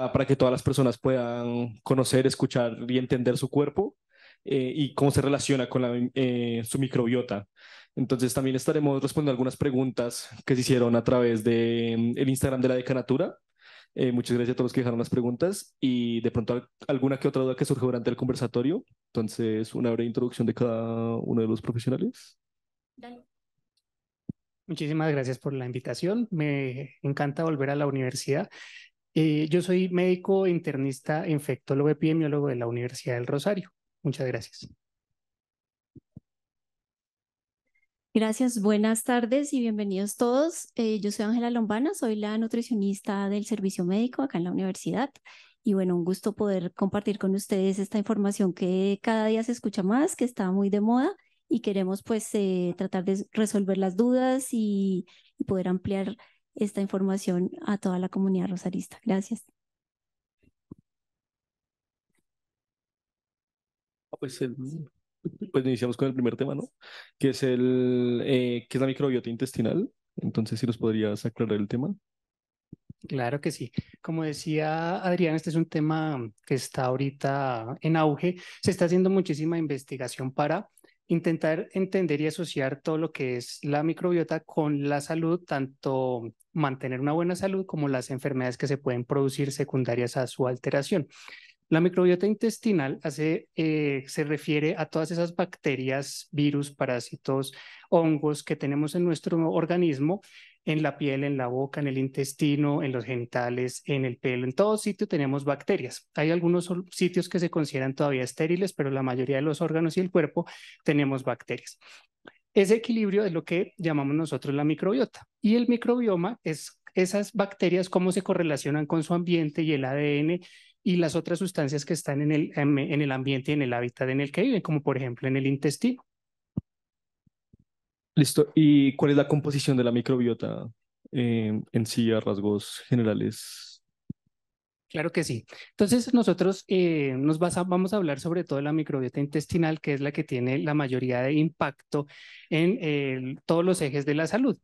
Ah, para que todas las personas puedan conocer, escuchar y entender su cuerpo eh, y cómo se relaciona con eh, su microbiota. Entonces también estaremos respondiendo algunas preguntas que se hicieron a través del de, mm, el Instagram de la decanatura. Eh, muchas gracias a todos los que dejaron las preguntas y de pronto alguna que otra duda que surgió durante el conversatorio. Entonces, una breve introducción de cada uno de los profesionales. Muchísimas gracias por la invitación. Me encanta volver a la universidad. Eh, yo soy médico internista, infectólogo epidemiólogo de la Universidad del Rosario. Muchas gracias. Gracias, buenas tardes y bienvenidos todos. Eh, yo soy Ángela Lombana, soy la nutricionista del servicio médico acá en la universidad. Y bueno, un gusto poder compartir con ustedes esta información que cada día se escucha más, que está muy de moda y queremos pues eh, tratar de resolver las dudas y poder ampliar esta información a toda la comunidad rosarista. Gracias. Ah, pues, eh, pues, iniciamos con el primer tema, ¿no? Que es, el, eh, que es la microbiota intestinal. Entonces, si nos podrías aclarar el tema. Claro que sí. Como decía Adrián, este es un tema que está ahorita en auge. Se está haciendo muchísima investigación para intentar entender y asociar todo lo que es la microbiota con la salud, tanto mantener una buena salud como las enfermedades que se pueden producir secundarias a su alteración. La microbiota intestinal hace, eh, se refiere a todas esas bacterias, virus, parásitos, hongos que tenemos en nuestro organismo en la piel, en la boca, en el intestino, en los genitales, en el pelo, en todo sitio tenemos bacterias. Hay algunos sitios que se consideran todavía estériles, pero la mayoría de los órganos y el cuerpo tenemos bacterias. Ese equilibrio es lo que llamamos nosotros la microbiota. Y el microbioma es esas bacterias, cómo se correlacionan con su ambiente y el ADN y las otras sustancias que están en el, en el ambiente y en el hábitat en el que viven, como por ejemplo en el intestino. Listo. ¿Y cuál es la composición de la microbiota eh, en sí a rasgos generales? Claro que sí. Entonces nosotros eh, nos vamos a hablar sobre todo de la microbiota intestinal, que es la que tiene la mayoría de impacto en eh, todos los ejes de la salud.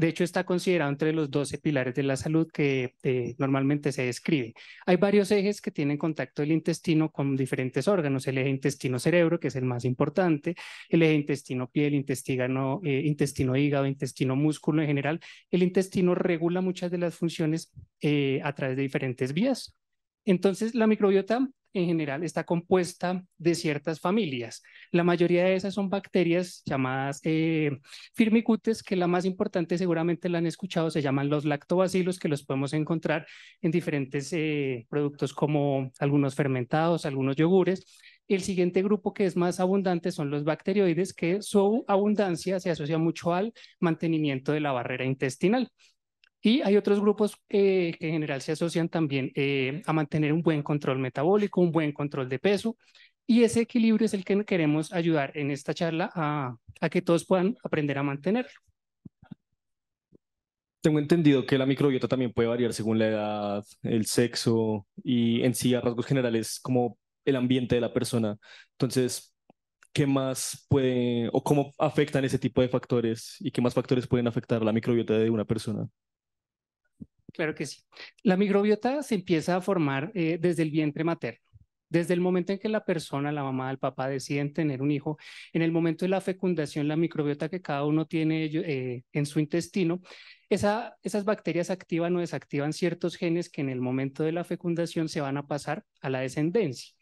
De hecho, está considerado entre los 12 pilares de la salud que eh, normalmente se describe. Hay varios ejes que tienen contacto el intestino con diferentes órganos. El eje intestino-cerebro, que es el más importante, el eje intestino-piel, eh, intestino-hígado, intestino músculo en general. El intestino regula muchas de las funciones eh, a través de diferentes vías. Entonces, la microbiota en general está compuesta de ciertas familias. La mayoría de esas son bacterias llamadas eh, firmicutes, que la más importante seguramente la han escuchado, se llaman los lactobacilos, que los podemos encontrar en diferentes eh, productos como algunos fermentados, algunos yogures. El siguiente grupo que es más abundante son los bacterioides, que su abundancia se asocia mucho al mantenimiento de la barrera intestinal. Y hay otros grupos eh, que en general se asocian también eh, a mantener un buen control metabólico, un buen control de peso. Y ese equilibrio es el que queremos ayudar en esta charla a, a que todos puedan aprender a mantenerlo. Tengo entendido que la microbiota también puede variar según la edad, el sexo y en sí a rasgos generales como el ambiente de la persona. Entonces, ¿qué más puede o cómo afectan ese tipo de factores y qué más factores pueden afectar la microbiota de una persona? Claro que sí. La microbiota se empieza a formar eh, desde el vientre materno. Desde el momento en que la persona, la mamá, el papá deciden tener un hijo, en el momento de la fecundación, la microbiota que cada uno tiene eh, en su intestino, esas bacterias activan o desactivan ciertos genes que en el momento de la fecundación se van a pasar a la descendencia.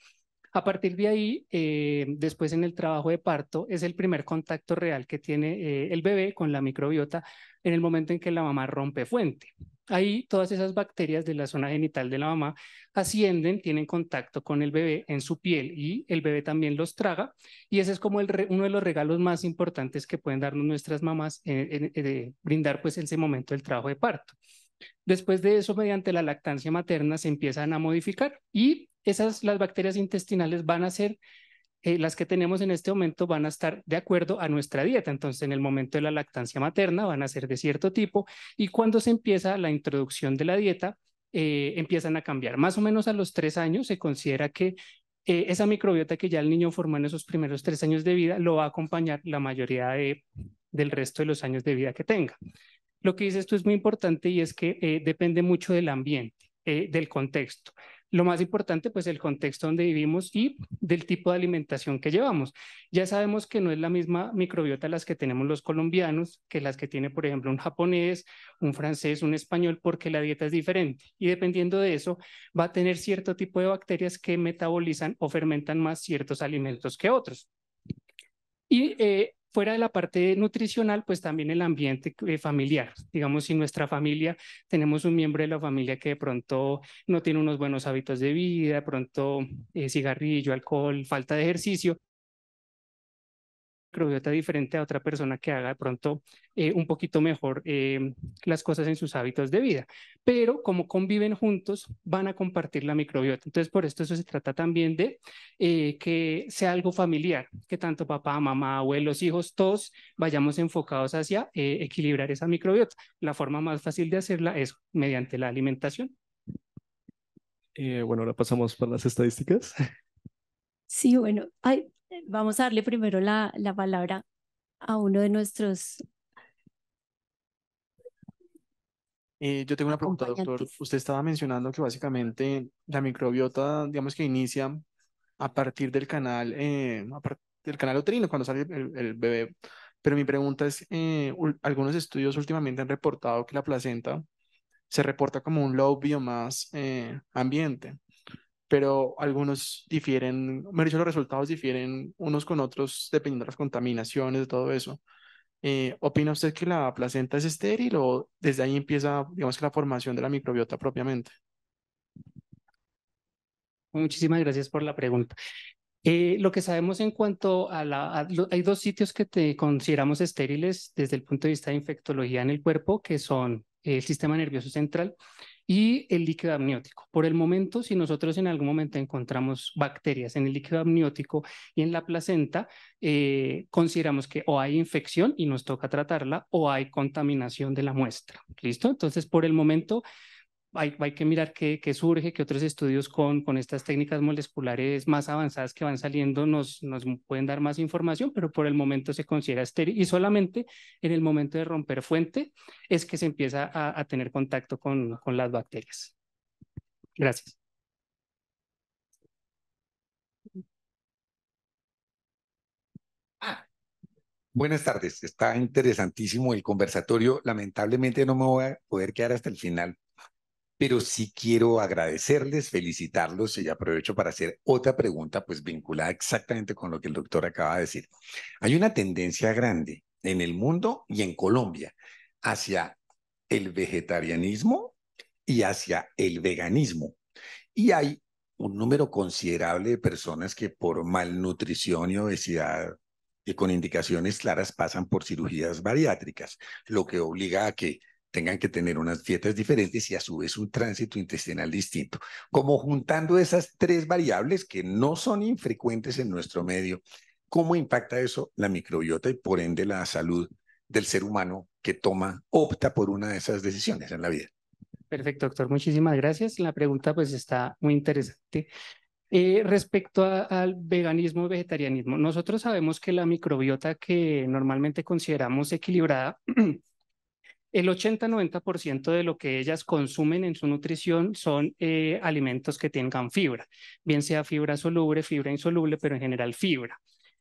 A partir de ahí, eh, después en el trabajo de parto, es el primer contacto real que tiene el bebé con la microbiota en el momento en que la mamá rompe fuente ahí todas esas bacterias de la zona genital de la mamá ascienden, tienen contacto con el bebé en su piel y el bebé también los traga. Y ese es como uno de los regalos más importantes que pueden darnos nuestras mamás, de brindar pues en ese momento el trabajo de parto. Después de eso, mediante la lactancia materna, se empiezan a modificar y esas las bacterias intestinales van a ser eh, las que tenemos en este momento van a estar de acuerdo a nuestra dieta. Entonces, en el momento de la lactancia materna van a ser de cierto tipo y cuando se empieza la introducción de la dieta, eh, empiezan a cambiar. Más o menos a los tres años se considera que eh, esa microbiota que ya el niño formó en esos primeros tres años de vida lo va a acompañar la mayoría del resto de los años de vida que tenga. Lo que dice esto es muy importante y es que depende mucho del ambiente, del contexto. Lo más importante, pues el contexto donde vivimos y del tipo de alimentación que llevamos. Ya sabemos que no es la misma microbiota las que tenemos los colombianos que las que tiene, por ejemplo, un japonés, un francés, un español, porque la dieta es diferente. Y dependiendo de eso, va a tener cierto tipo de bacterias que metabolizan o fermentan más ciertos alimentos que otros. Y eh, Fuera de la parte nutricional, pues también el ambiente eh, familiar. Digamos, si nuestra familia, tenemos un miembro de la familia que de pronto no tiene unos buenos hábitos de vida, de pronto eh, cigarrillo, alcohol, falta de ejercicio, microbiota diferente a otra persona que haga de pronto eh, un poquito mejor em, las cosas en sus hábitos de vida. Pero como conviven juntos, van a compartir la microbiota. Entonces, por esto eso se trata también de eh, que sea algo familiar, que tanto papá, mamá, abuelos, hijos, todos vayamos enfocados hacia eh, equilibrar esa microbiota. La forma más fácil de hacerla es mediante la alimentación. bueno, ahora pasamos por las estadísticas. Sí, bueno, hay, Vamos a darle primero la, palabra a uno de nuestros... Eh, yo tengo una pregunta, doctor. Usted estaba mencionando que básicamente la microbiota, digamos que inicia a partir del canal, eh, del canal uterino, cuando sale el, bebé. Pero mi pregunta es, eh, algunos estudios últimamente han reportado que la placenta se reporta como un low biomass eh, ambiente pero algunos difieren, me dicho, los resultados difieren unos con otros dependiendo de las contaminaciones, de todo eso. Eh, ¿Opina usted que la placenta es estéril o desde ahí empieza, digamos la formación de la microbiota propiamente? Muchísimas gracias por la pregunta. Eh, lo que sabemos en cuanto a la... hay dos sitios que te consideramos estériles desde el punto de vista de infectología en el cuerpo, que son el sistema nervioso central y el líquido amniótico. Por el momento, si nosotros en algún momento encontramos bacterias en el líquido amniótico y en la placenta, eh, consideramos que o hay infección y nos toca tratarla o hay contaminación de la muestra. ¿Listo? Entonces, por el momento, hay, que mirar qué, surge, qué otros estudios con, estas técnicas moleculares más avanzadas que van saliendo nos, pueden dar más información, pero por el momento se considera estéril y solamente en el momento de romper fuente es que se empieza a, tener contacto con las bacterias. Gracias. Buenas tardes, está interesantísimo el conversatorio. Lamentablemente no me voy a poder quedar hasta el final pero sí quiero agradecerles, felicitarlos y aprovecho para hacer otra pregunta, pues vinculada exactamente con lo que el doctor acaba de decir. Hay una tendencia grande en el mundo y en Colombia hacia el vegetarianismo y hacia el veganismo. Y hay un número considerable de personas que por malnutrición y obesidad y con indicaciones claras pasan por cirugías bariátricas, lo que obliga a que tengan que tener unas dietas diferentes y a su vez un tránsito intestinal distinto. Como juntando esas tres variables que no son infrecuentes en nuestro medio, ¿cómo impacta eso la microbiota y por ende la salud del ser humano que toma, opta por una de esas decisiones en la vida? Perfecto, doctor. Muchísimas gracias. La pregunta pues está muy interesante. Eh, respecto al veganismo y vegetarianismo, nosotros sabemos que la microbiota que normalmente consideramos equilibrada el 80-90% de lo que ellas consumen en su nutrición son eh, alimentos que tengan fibra, bien sea fibra soluble, fibra insoluble, pero en general fibra.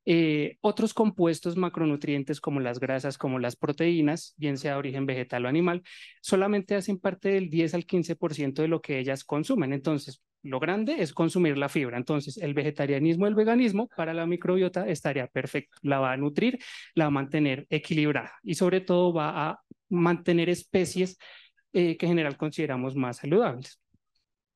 Eh, otros compuestos macronutrientes como las grasas, como las proteínas, bien sea de origen vegetal o animal, solamente hacen parte del 10 al 15% de lo que ellas consumen. Entonces, lo grande es consumir la fibra. Entonces, el vegetarianismo, el veganismo para la microbiota estaría perfecto. La va a nutrir, la va a mantener equilibrada y sobre todo va a mantener especies eh, que en general consideramos más saludables.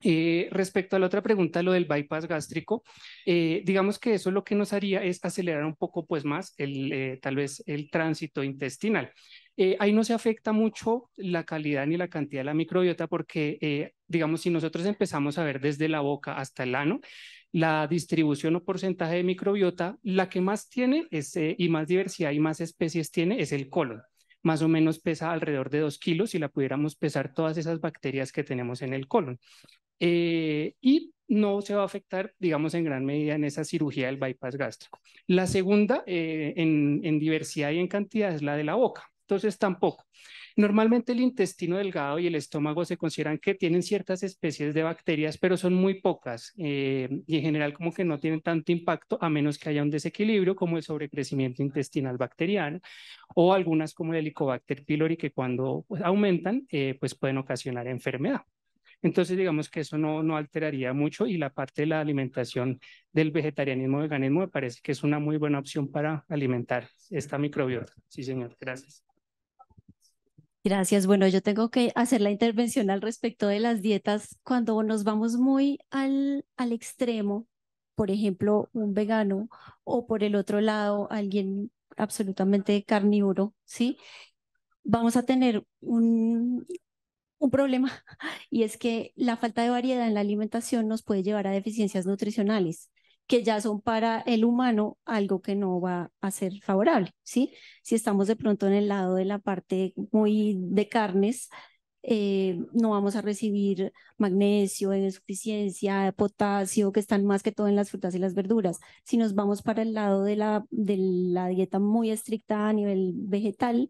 Eh, respecto a la otra pregunta, lo del bypass gástrico, eh, digamos que eso lo que nos haría es acelerar un poco pues más el, tal vez el tránsito intestinal. ahí no se afecta mucho la calidad ni la cantidad de la microbiota porque, digamos, si nosotros empezamos a ver desde la boca hasta el ano, la distribución o porcentaje de microbiota, la que más tiene es, y más diversidad y más especies tiene es el colon más o menos pesa alrededor de 2 kilos si la pudiéramos pesar todas esas bacterias que tenemos en el colon. Eh, y no se va a afectar, digamos, en gran medida en esa cirugía del bypass gástrico. La segunda, eh, en, en diversidad y en cantidad, es la de la boca. Entonces, tampoco. Normalmente el intestino delgado y el estómago se consideran que tienen ciertas especies de bacterias, pero son muy pocas eh, y en general como que no tienen tanto impacto a menos que haya un desequilibrio como el sobrecrecimiento intestinal bacteriano o algunas como el Helicobacter pylori que cuando pues, aumentan eh, pues pueden ocasionar enfermedad. Entonces, digamos que eso no, no alteraría mucho y la parte de la alimentación del vegetarianismo veganismo me parece que es una muy buena opción para alimentar esta microbiota. Sí, señor, gracias. Gracias. Bueno, yo tengo que hacer la intervención al respecto de las dietas. Cuando nos vamos muy al, extremo, por ejemplo, un vegano o por el otro lado, alguien absolutamente carnívoro, ¿sí? Vamos a tener un problema y es que la falta de variedad en la alimentación nos puede llevar a deficiencias nutricionales que ya son para el humano algo que no va a ser favorable, ¿sí? Si estamos de pronto en el lado de la parte muy de carnes, eh, no vamos a recibir magnesio insuficiencia suficiencia, potasio, que están más que todo en las frutas y las verduras. Si nos vamos para el lado de la, de la dieta muy estricta a nivel vegetal,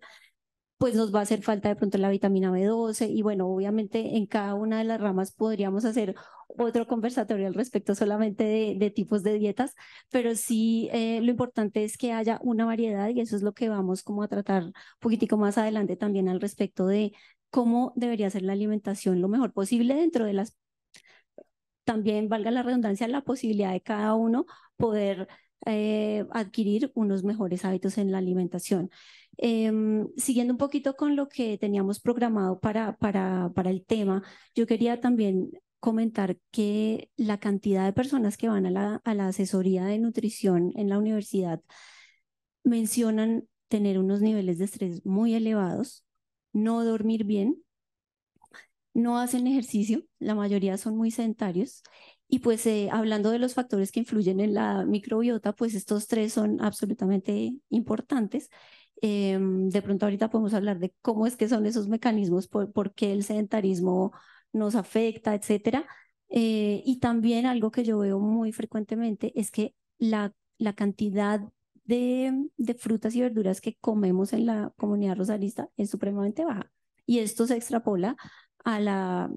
pues nos va a hacer falta de pronto la vitamina B12 y bueno, obviamente en cada una de las ramas podríamos hacer otro conversatorio al respecto solamente de, tipos de dietas, pero sí eh, lo importante es que haya una variedad y eso es lo que vamos como a tratar un poquitico más adelante también al respecto de cómo debería ser la alimentación lo mejor posible dentro de las, también valga la redundancia, la posibilidad de cada uno poder eh, adquirir unos mejores hábitos en la alimentación. Em, siguiendo un poquito con lo que teníamos programado para, para, el tema, yo quería también comentar que la cantidad de personas que van a la, a la asesoría de nutrición en la universidad mencionan tener unos niveles de estrés muy elevados, no dormir bien, no hacen ejercicio, la mayoría son muy sedentarios y pues eh, hablando de los factores que influyen en la microbiota, pues estos tres son absolutamente importantes. Em, de pronto ahorita podemos hablar de cómo es que son esos mecanismos, por, qué el sedentarismo nos afecta, etcétera. Eh, y también algo que yo veo muy frecuentemente es que la, cantidad de, de frutas y verduras que comemos en la comunidad rosarista es supremamente baja. Y esto se extrapola a,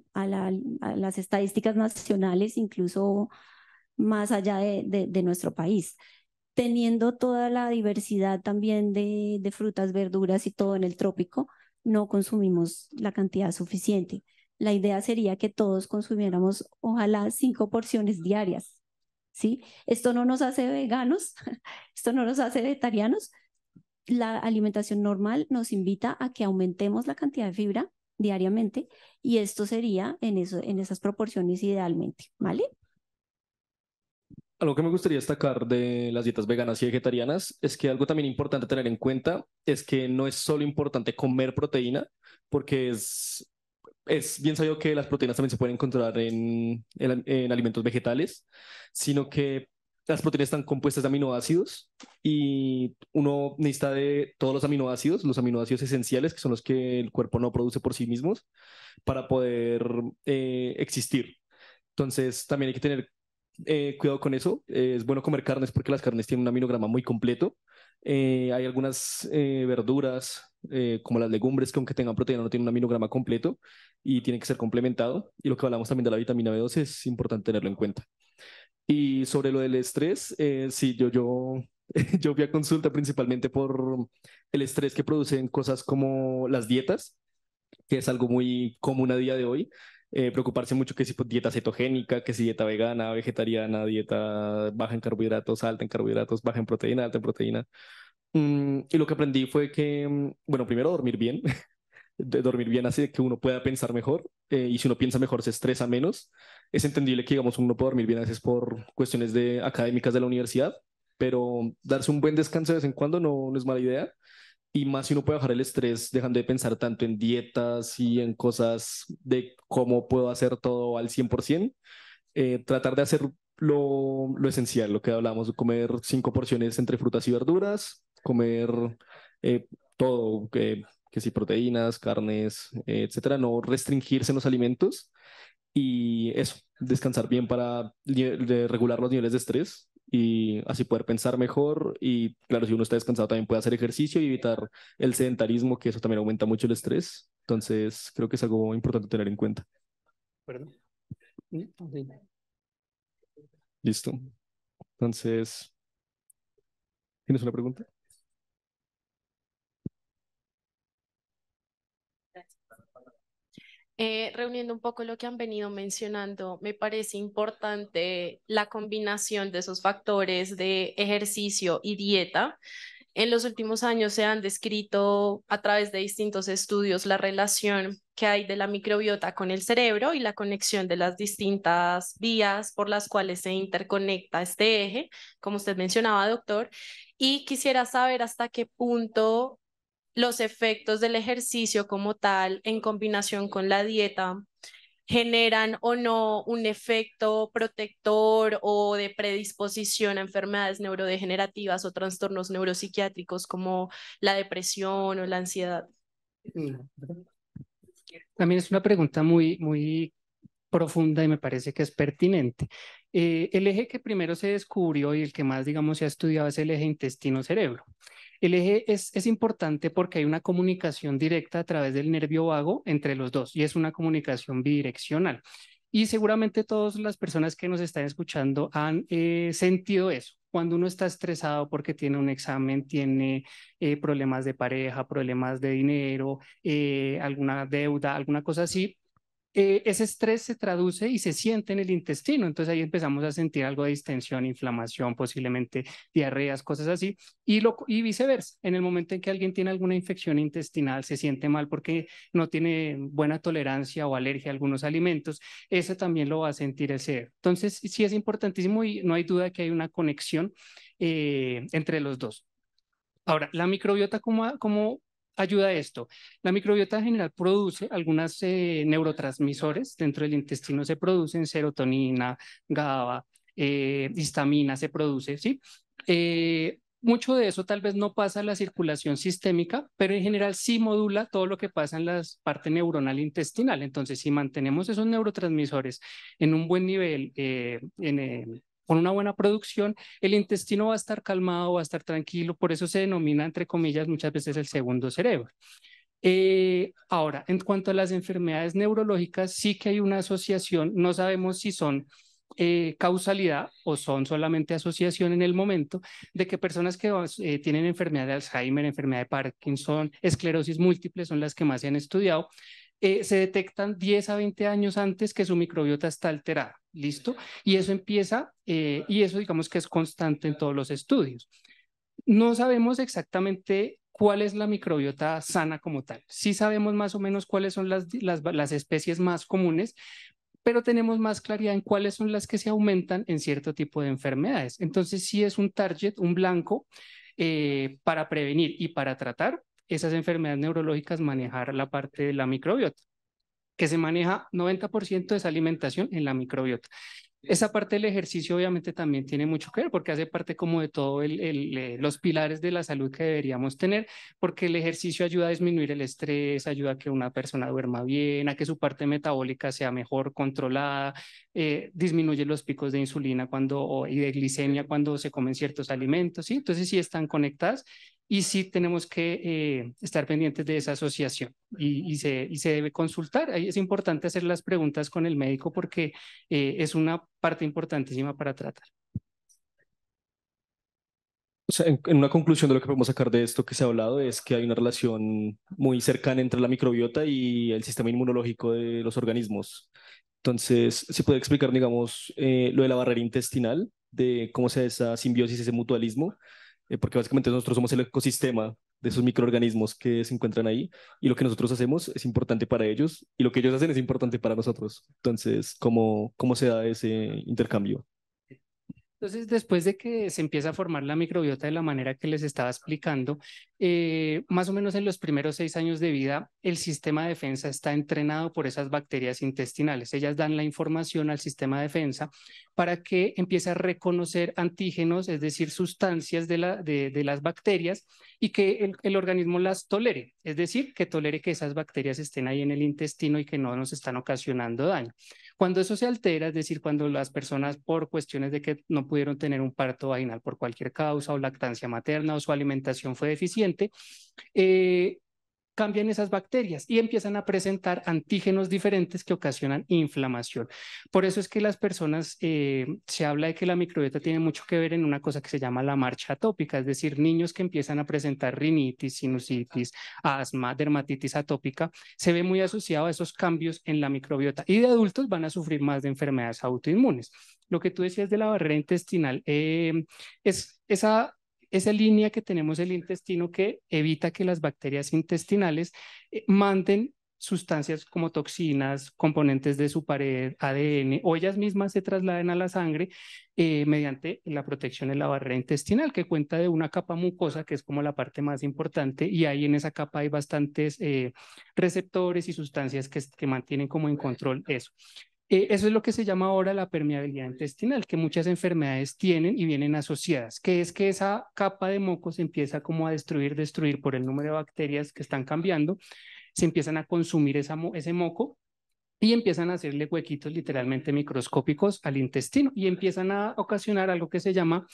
las estadísticas nacionales, incluso más allá de, nuestro país, teniendo toda la diversidad también de, frutas, verduras y todo en el trópico, no consumimos la cantidad suficiente. La idea sería que todos consumiéramos, ojalá, cinco porciones diarias. ¿sí? Esto no nos hace veganos, esto no nos hace vegetarianos. La alimentación normal nos invita a que aumentemos la cantidad de fibra diariamente y esto sería en, eso, en esas proporciones idealmente, ¿vale? Algo que me gustaría destacar de las dietas veganas y vegetarianas es que algo también importante tener en cuenta es que no es solo importante comer proteína, porque es, es bien sabido que las proteínas también se pueden encontrar en, en, en alimentos vegetales, sino que las proteínas están compuestas de aminoácidos y uno necesita de todos los aminoácidos, los aminoácidos esenciales, que son los que el cuerpo no produce por sí mismos, para poder eh, existir. Entonces, también hay que tener eh, cuidado con eso. es bueno comer carnes porque las carnes tienen un aminograma muy completo. Eh, hay algunas verduras, como las legumbres, que aunque tengan proteína no tienen un aminograma completo y tienen que ser complementado. Y lo que hablamos también de la vitamina B12 es importante tenerlo en cuenta. Y sobre lo del estrés, eh, sí, yo, yo, yo fui a consulta principalmente por el estrés que producen cosas como las dietas, que es algo muy común a día de hoy. Eh, preocuparse mucho que si pues, dieta cetogénica, que si dieta vegana, vegetariana, dieta baja en carbohidratos, alta en carbohidratos, baja en proteína, alta en proteína. Mm, y lo que aprendí fue que, mm, bueno, primero dormir bien, de dormir bien hace que uno pueda pensar mejor eh, y si uno piensa mejor se estresa menos. Es entendible que, digamos, uno pueda dormir bien a veces por cuestiones de académicas de la universidad, pero darse un buen descanso de vez en cuando no, es mala idea. Y más si uno puede bajar el estrés dejando de pensar tanto en dietas y en cosas de cómo puedo hacer todo al 100%, eh, tratar de hacer lo, esencial, lo que hablamos, comer cinco porciones entre frutas y verduras, comer eh, todo, que que si proteínas, carnes, etcétera, no restringirse en los alimentos y eso, descansar bien para regular los niveles de estrés y así poder pensar mejor y claro, si uno está descansado también puede hacer ejercicio y evitar el sedentarismo, que eso también aumenta mucho el estrés. Entonces, creo que es algo importante tener en cuenta. Perdón. Listo. Entonces, ¿tienes una pregunta? Eh, reuniendo un poco lo que han venido mencionando, me parece importante la combinación de esos factores de ejercicio y dieta. En los últimos años se han descrito a través de distintos estudios la relación que hay de la microbiota con el cerebro y la conexión de las distintas vías por las cuales se interconecta este eje, como usted mencionaba, doctor. Y quisiera saber hasta qué punto los efectos del ejercicio como tal en combinación con la dieta generan o no un efecto protector o de predisposición a enfermedades neurodegenerativas o trastornos neuropsiquiátricos como la depresión o la ansiedad. También es una pregunta muy, muy profunda y me parece que es pertinente. Eh, el eje que primero se descubrió y el que más, digamos, se ha estudiado es el eje intestino-cerebro. El eje es, importante porque hay una comunicación directa a través del nervio vago entre los dos y es una comunicación bidireccional. Y seguramente todas las personas que nos están escuchando han eh, sentido eso. Cuando uno está estresado porque tiene un examen, tiene eh, problemas de pareja, problemas de dinero, eh, alguna deuda, alguna cosa así, eh, ese estrés se traduce y se siente en el intestino. Entonces ahí empezamos a sentir algo de distensión, inflamación, posiblemente diarreas, cosas así, y, viceversa. En el momento en que alguien tiene alguna infección intestinal, se siente mal porque no tiene buena tolerancia o alergia a algunos alimentos, ese también lo va a sentir el cerebro. Entonces sí es importantísimo y no hay duda que hay una conexión eh, entre los dos. Ahora, la microbiota ¿cómo como ayuda a esto? La microbiota en general produce algunos eh, neurotransmisores dentro del intestino, se producen serotonina, GABA, eh, histamina, se produce, ¿sí? Eh, mucho de eso tal vez no pasa a la circulación sistémica, pero en general sí modula todo lo que pasa en la parte neuronal intestinal. Entonces, si mantenemos esos neurotransmisores en un buen nivel, eh, en, con una buena producción, el intestino va a estar calmado, va a estar tranquilo, por eso se denomina, entre comillas, muchas veces el segundo cerebro. Eh, ahora, en cuanto a las enfermedades neurológicas, sí que hay una asociación, no sabemos si son eh, causalidad o son solamente asociación en el momento de que personas que eh, tienen enfermedad de Alzheimer, enfermedad de Parkinson, esclerosis múltiple son las que más se han estudiado eh, se detectan 10 a 20 años antes que su microbiota está alterada. ¿Listo? Y eso empieza, eh, y eso digamos que es constante en todos los estudios. No sabemos exactamente cuál es la microbiota sana como tal. Sí sabemos más o menos cuáles son las, las, especies más comunes, pero tenemos más claridad en cuáles son las que se aumentan en cierto tipo de enfermedades. Entonces, sí es un target, un blanco eh, para prevenir y para tratar, esas enfermedades neurológicas manejar la parte de la microbiota, que se maneja 90% de esa alimentación en la microbiota. Esa parte del ejercicio obviamente también tiene mucho que ver porque hace parte como de todos eh, los pilares de la salud que deberíamos tener, porque el ejercicio ayuda a disminuir el estrés, ayuda a que una persona duerma bien, a que su parte metabólica sea mejor controlada, eh, disminuye los picos de insulina cuando, y de glicemia cuando se comen ciertos alimentos, ¿sí? Entonces sí están conectadas y sí tenemos que eh, estar pendientes de esa asociación y, se, y, se, debe consultar. Es importante hacer las preguntas con el médico porque eh, es una parte importantísima para tratar. en, una conclusión de lo que podemos sacar de esto que se ha hablado es que hay una relación muy cercana entre la microbiota y el sistema inmunológico de los organismos. Entonces, ¿se puede explicar, digamos, eh, lo de la barrera intestinal, de cómo se da esa simbiosis, ese mutualismo? Eh, porque básicamente nosotros somos el ecosistema de esos microorganismos que se encuentran ahí y lo que nosotros hacemos es importante para ellos y lo que ellos hacen es importante para nosotros. Entonces, ¿cómo, cómo se da ese intercambio? Entonces, después de que se empieza a formar la microbiota de la manera que les estaba explicando, eh, más o menos en los primeros seis años de vida, el sistema de defensa está entrenado por esas bacterias intestinales. Ellas dan la información al sistema de defensa para que empiece a reconocer antígenos, es decir, sustancias de, las bacterias y que el, organismo las tolere, es decir, que tolere que esas bacterias estén ahí en el intestino y que no nos están ocasionando daño. Cuando eso se altera, es decir, cuando las personas por cuestiones de que no pudieron tener un parto vaginal por cualquier causa o lactancia materna o su alimentación fue deficiente, eh, cambian esas bacterias y empiezan a presentar antígenos diferentes que ocasionan inflamación. Por eso es que las personas, eh, se habla de que la microbiota tiene mucho que ver en una cosa que se llama la marcha atópica, es decir, niños que empiezan a presentar rinitis, sinusitis, asma, dermatitis atópica, se ve muy asociado a esos cambios en la microbiota y de adultos van a sufrir más de enfermedades autoinmunes. Lo que tú decías de la barrera intestinal eh, es esa esa línea que tenemos el intestino que evita que las bacterias intestinales eh, manden sustancias como toxinas, componentes de su pared, ADN, o ellas mismas se trasladen a la sangre eh, mediante la protección de la barrera intestinal, que cuenta de una capa mucosa, que es como la parte más importante, y ahí en esa capa hay bastantes eh, receptores y sustancias que, que mantienen como en control eso. Eh, eso es lo que se llama ahora la permeabilidad intestinal, que muchas enfermedades tienen y vienen asociadas, que es que esa capa de moco se empieza como a destruir, destruir por el número de bacterias que están cambiando, se empiezan a consumir ese moco y empiezan a hacerle huequitos literalmente microscópicos al intestino y empiezan a ocasionar algo que se llama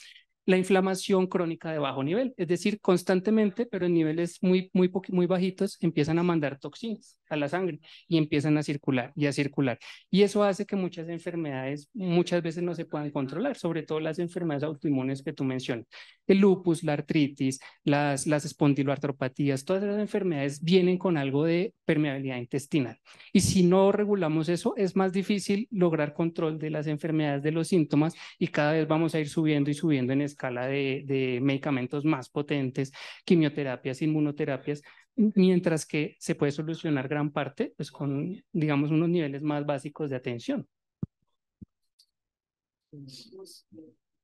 la inflamación crónica de bajo nivel, es decir, constantemente, pero en niveles muy, muy, muy bajitos, empiezan a mandar toxinas a la sangre y empiezan a circular y a circular. Y eso hace que muchas enfermedades muchas veces no se puedan controlar, sobre todo las enfermedades autoinmunes que tú mencionas. El lupus, la artritis, las, las espondiloartropatías, todas las enfermedades vienen con algo de permeabilidad intestinal. Y si no regulamos eso, es más difícil lograr control de las enfermedades, de los síntomas y cada vez vamos a ir subiendo y subiendo en escala de, de medicamentos más potentes, quimioterapias, inmunoterapias, mientras que se puede solucionar parte pues, con, digamos, unos niveles más básicos de atención.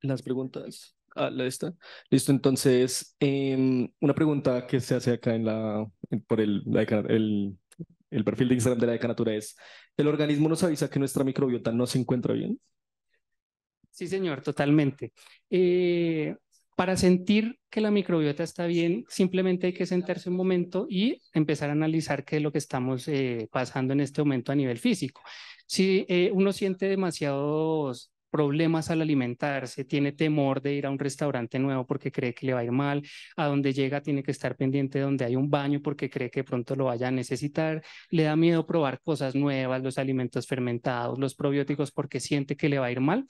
Las preguntas. Ah, la esta. Listo, entonces, em, una pregunta que se hace acá en la, por el, el, perfil de Instagram de la decanatura es, ¿el organismo nos avisa que nuestra microbiota no se encuentra bien? Sí, señor, totalmente. Eh, para sentir que la microbiota está bien, simplemente hay que sentarse un momento y empezar a analizar qué es lo que estamos eh, pasando en este momento a nivel físico. Si eh, uno siente demasiados problemas al alimentarse, tiene temor de ir a un restaurante nuevo porque cree que le va a ir mal, a donde llega tiene que estar pendiente de donde hay un baño porque cree que pronto lo vaya a necesitar, le da miedo probar cosas nuevas, los alimentos fermentados, los probióticos porque siente que le va a ir mal.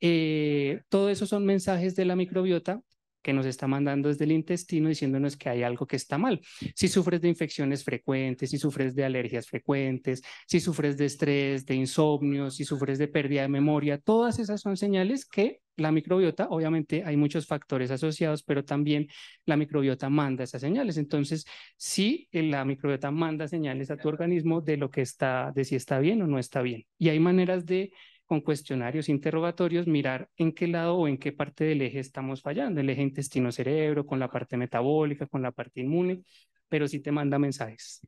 Eh, todo eso son mensajes de la microbiota que nos está mandando desde el intestino diciéndonos que hay algo que está mal. Si sufres de infecciones frecuentes, si sufres de alergias frecuentes, si sufres de estrés, de insomnio, si sufres de pérdida de memoria, todas esas son señales que la microbiota, obviamente hay muchos factores asociados, pero también la microbiota manda esas señales. Entonces, sí, eh, la microbiota manda señales a tu organismo de lo que está, de si está bien o no está bien. Y hay maneras de con cuestionarios interrogatorios, mirar en qué lado o en qué parte del eje estamos fallando, el eje intestino-cerebro, con la parte metabólica, con la parte inmune, pero sí te manda mensajes.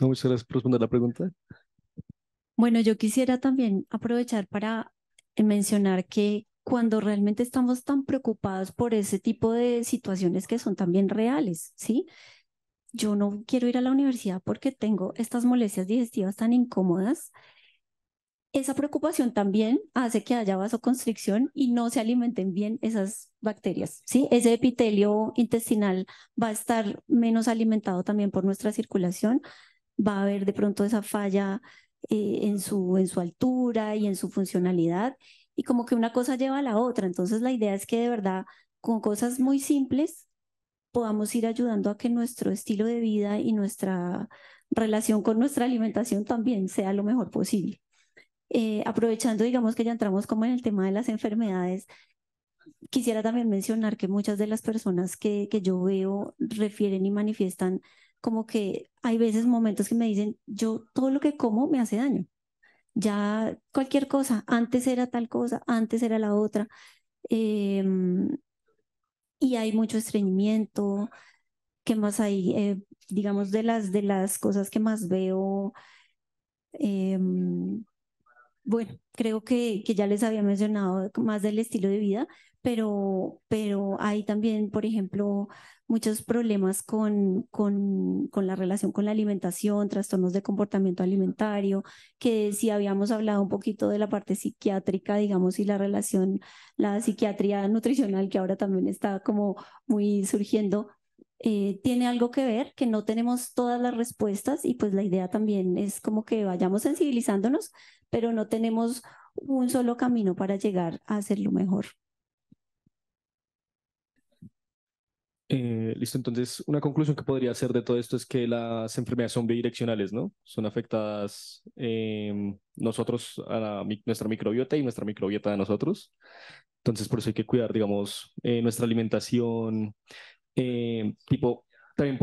muchas responder la pregunta. Bueno, yo quisiera también aprovechar para eh, mencionar que cuando realmente estamos tan preocupados por ese tipo de situaciones que son también reales, ¿sí? Yo no quiero ir a la universidad porque tengo estas molestias digestivas tan incómodas esa preocupación también hace que haya vasoconstricción y no se alimenten bien esas bacterias, ¿sí? Ese epitelio intestinal va a estar menos alimentado también por nuestra circulación, va a haber de pronto esa falla eh, en, su, en su altura y en su funcionalidad y como que una cosa lleva a la otra, entonces la idea es que de verdad con cosas muy simples podamos ir ayudando a que nuestro estilo de vida y nuestra relación con nuestra alimentación también sea lo mejor posible. Eh, aprovechando, digamos que ya entramos como en el tema de las enfermedades, quisiera también mencionar que muchas de las personas que, que yo veo refieren y manifiestan como que hay veces momentos que me dicen, yo todo lo que como me hace daño. Ya cualquier cosa, antes era tal cosa, antes era la otra. Em, y hay mucho estreñimiento. ¿Qué más hay? Eh, digamos, de las, de las cosas que más veo, eh, bueno, creo que, ya les había mencionado más del estilo de vida, pero, pero hay también, por ejemplo, muchos problemas con, con, con, la relación con la alimentación, trastornos de comportamiento alimentario, que si habíamos hablado un poquito de la parte psiquiátrica, digamos, y la relación, la psiquiatría nutricional, que ahora también está como muy surgiendo, eh, tiene algo que ver, que no tenemos todas las respuestas y pues la idea también es como que vayamos sensibilizándonos, pero no tenemos un solo camino para llegar a hacerlo mejor. Eh, listo, entonces una conclusión que podría hacer de todo esto es que las enfermedades son bidireccionales, ¿no? Son afectadas em, nosotros a nuestra microbiota y nuestra microbiota a nosotros. Entonces por eso hay que cuidar, digamos, eh, nuestra alimentación, eh, tipo, también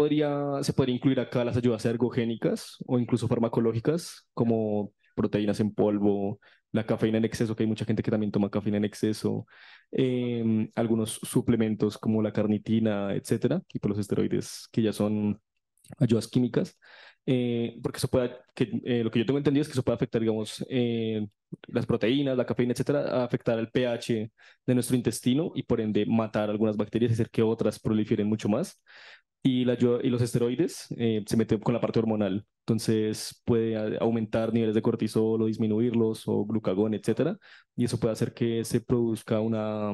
se podría incluir acá las ayudas ergogénicas o incluso farmacológicas, como proteínas en polvo, la cafeína en exceso, que hay mucha gente que también toma cafeína en exceso, em, algunos suplementos como la carnitina, etcétera, y por los esteroides, que ya son ayudas químicas. Eh, porque eso puede, que, eh, lo que yo tengo entendido es que eso puede afectar, digamos, eh, las proteínas, la cafeína, etcétera, afectar el pH de nuestro intestino y por ende matar algunas bacterias y hacer que otras proliferen mucho más. Y, la, y los esteroides se meten con la parte hormonal, entonces puede aumentar niveles de cortisol o disminuirlos o glucagón, etcétera, y eso puede hacer que se produzca una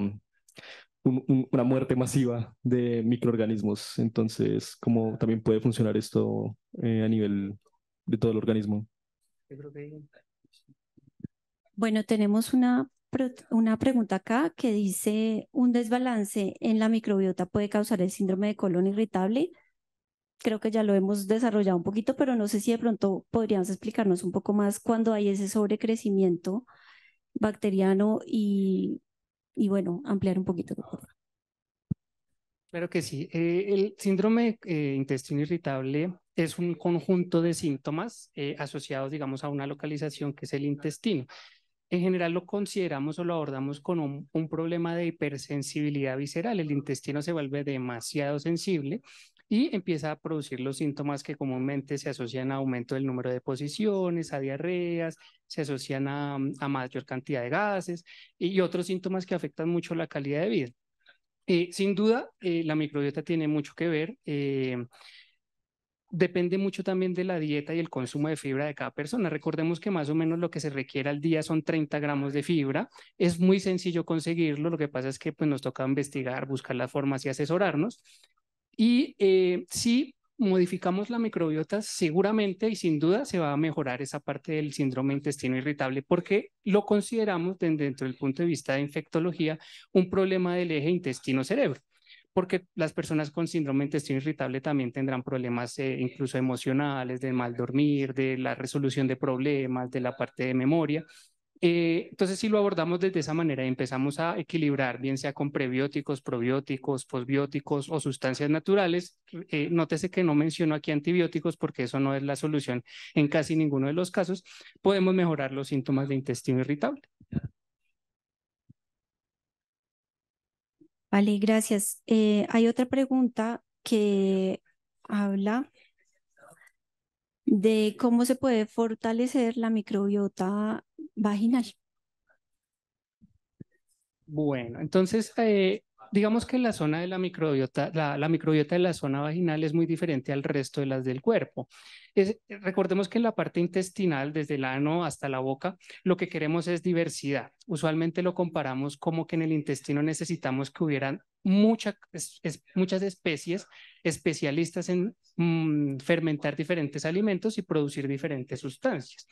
una muerte masiva de microorganismos. Entonces, ¿cómo ah. también puede funcionar esto eh, a nivel de todo el organismo? Bueno, tenemos una, una pregunta acá que dice, ¿un desbalance en la microbiota puede causar el síndrome de colon irritable? Creo que ya lo hemos desarrollado un poquito, pero no sé si de pronto podríamos explicarnos un poco más cuando hay ese sobrecrecimiento bacteriano y y bueno, ampliar un poquito tu Claro que sí. Eh, el síndrome eh, intestino irritable es un conjunto de síntomas eh, asociados, digamos, a una localización que es el intestino en general lo consideramos o lo abordamos con un, problema de hipersensibilidad visceral. El intestino se vuelve demasiado sensible y empieza a producir los síntomas que comúnmente se asocian a aumento del número de posiciones, a diarreas, se asocian a, mm, mayor cantidad de gases y, otros síntomas que afectan mucho la calidad de vida. y eh, sin duda, eh, la microbiota tiene mucho que ver. Eh, depende mucho también de la dieta y el consumo de fibra de cada persona. Recordemos que más o menos lo que se requiere al día son 30 gramos de fibra. Es muy sencillo conseguirlo, lo que pasa es que pues, nos toca investigar, buscar las formas y asesorarnos. Y eh, si modificamos la microbiota, seguramente y sin duda se va a mejorar esa parte del síndrome intestino irritable porque lo consideramos dentro del punto de vista de infectología un problema del eje intestino-cerebro porque las personas con síndrome de intestino irritable también tendrán problemas eh, incluso emocionales, de mal dormir, de la resolución de problemas, de la parte de memoria. Eh, entonces, si lo abordamos desde esa manera y empezamos a equilibrar, bien sea con prebióticos, probióticos, posbióticos o sustancias naturales, eh, nótese que no menciono aquí antibióticos porque eso no es la solución en casi ninguno de los casos, podemos mejorar los síntomas de intestino irritable. Vale, gracias. Eh, hay otra pregunta que habla de cómo se puede fortalecer la microbiota vaginal. Bueno, entonces eh, digamos que la zona de la microbiota, la, microbiota de la zona vaginal es muy diferente al resto de las del cuerpo. recordemos que en la parte intestinal, desde el ano hasta la boca, lo que queremos es diversidad. Usualmente lo comparamos como que en el intestino necesitamos que hubieran muchas especies, especialistas en mm, fermentar diferentes alimentos y producir diferentes sustancias.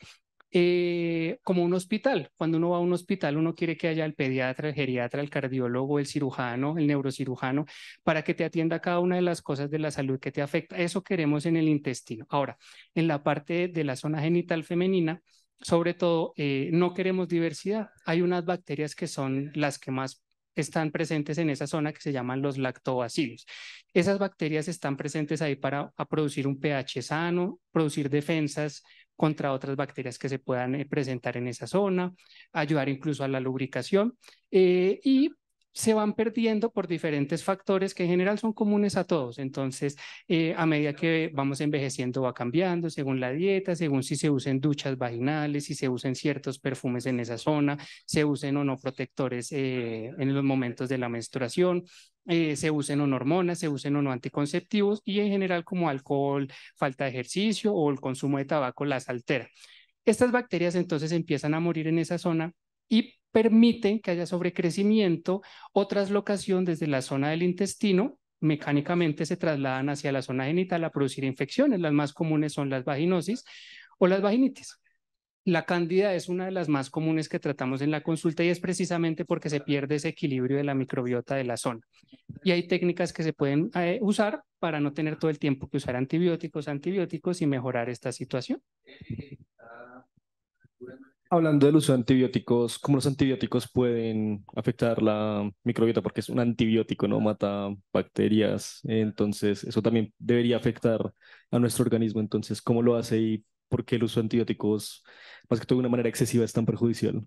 Eh, como un hospital. Cuando uno va a un hospital, uno quiere que haya el pediatra, el geriatra, el cardiólogo, el cirujano, el neurocirujano, para que te atienda cada una de las cosas de la salud que te afecta. Eso queremos en el intestino. Ahora, en la parte de la zona genital femenina, sobre todo, eh, no queremos diversidad. Hay unas bacterias que son las que más están presentes en esa zona que se llaman los lactobacilos. Esas bacterias están presentes ahí para producir un pH sano, producir defensas contra otras bacterias que se puedan eh, presentar en esa zona, ayudar incluso a la lubricación eh, y se van perdiendo por diferentes factores que en general son comunes a todos. Entonces, eh, a medida que vamos envejeciendo va cambiando según la dieta, según si se usen duchas vaginales, si se usen ciertos perfumes en esa zona, se usen o no protectores eh, en los momentos de la menstruación. Eh, se usen o no hormonas, se usen o no anticonceptivos y en general como alcohol, falta de ejercicio o el consumo de tabaco las altera. Estas bacterias entonces empiezan a morir en esa zona y permiten que haya sobrecrecimiento otras traslocación desde la zona del intestino mecánicamente se trasladan hacia la zona genital a producir infecciones. Las más comunes son las vaginosis o las vaginitis. La cándida es una de las más comunes que tratamos en la consulta y es precisamente porque se pierde ese equilibrio de la microbiota de la zona. Y hay técnicas que se pueden eh, usar para no tener todo el tiempo que usar antibióticos, antibióticos y mejorar esta situación. Hablando del uso de antibióticos, ¿cómo los antibióticos pueden afectar la microbiota? Porque es un antibiótico, ¿no? Mata bacterias. Entonces, eso también debería afectar a nuestro organismo. Entonces, ¿cómo lo hace y por qué el uso de antibióticos, más que todo de una manera excesiva, es tan perjudicial?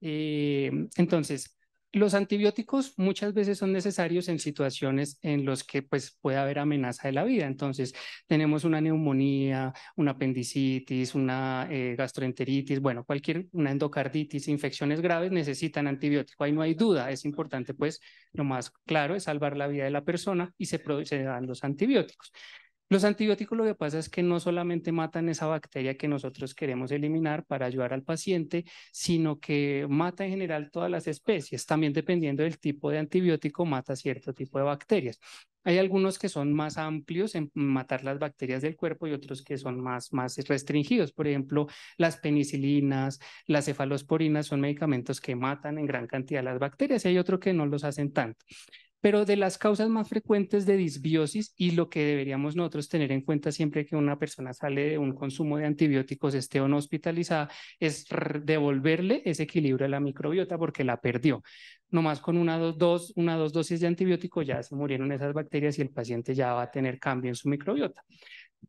Eh, entonces, los antibióticos muchas veces son necesarios en situaciones en las que pues, puede haber amenaza de la vida. Entonces, tenemos una neumonía, una apendicitis, una eh, gastroenteritis, bueno, cualquier, una endocarditis, infecciones graves necesitan antibiótico. Ahí no hay duda, es importante, pues, lo más claro es salvar la vida de la persona y se, se dan los antibióticos. Los antibióticos lo que pasa es que no solamente matan esa bacteria que nosotros queremos eliminar para ayudar al paciente, sino que mata en general todas las especies. También dependiendo del tipo de antibiótico, mata cierto tipo de bacterias. Hay algunos que son más amplios en matar las bacterias del cuerpo y otros que son más, más restringidos. Por ejemplo, las penicilinas, las cefalosporinas son medicamentos que matan en gran cantidad las bacterias y hay otros que no los hacen tanto. Pero de las causas más frecuentes de disbiosis y lo que deberíamos nosotros tener en cuenta siempre que una persona sale de un consumo de antibióticos, esté o no hospitalizada, es devolverle ese equilibrio a la microbiota porque la perdió. Nomás con una dos, dos, una, dos dosis de antibiótico ya se murieron esas bacterias y el paciente ya va a tener cambio en su microbiota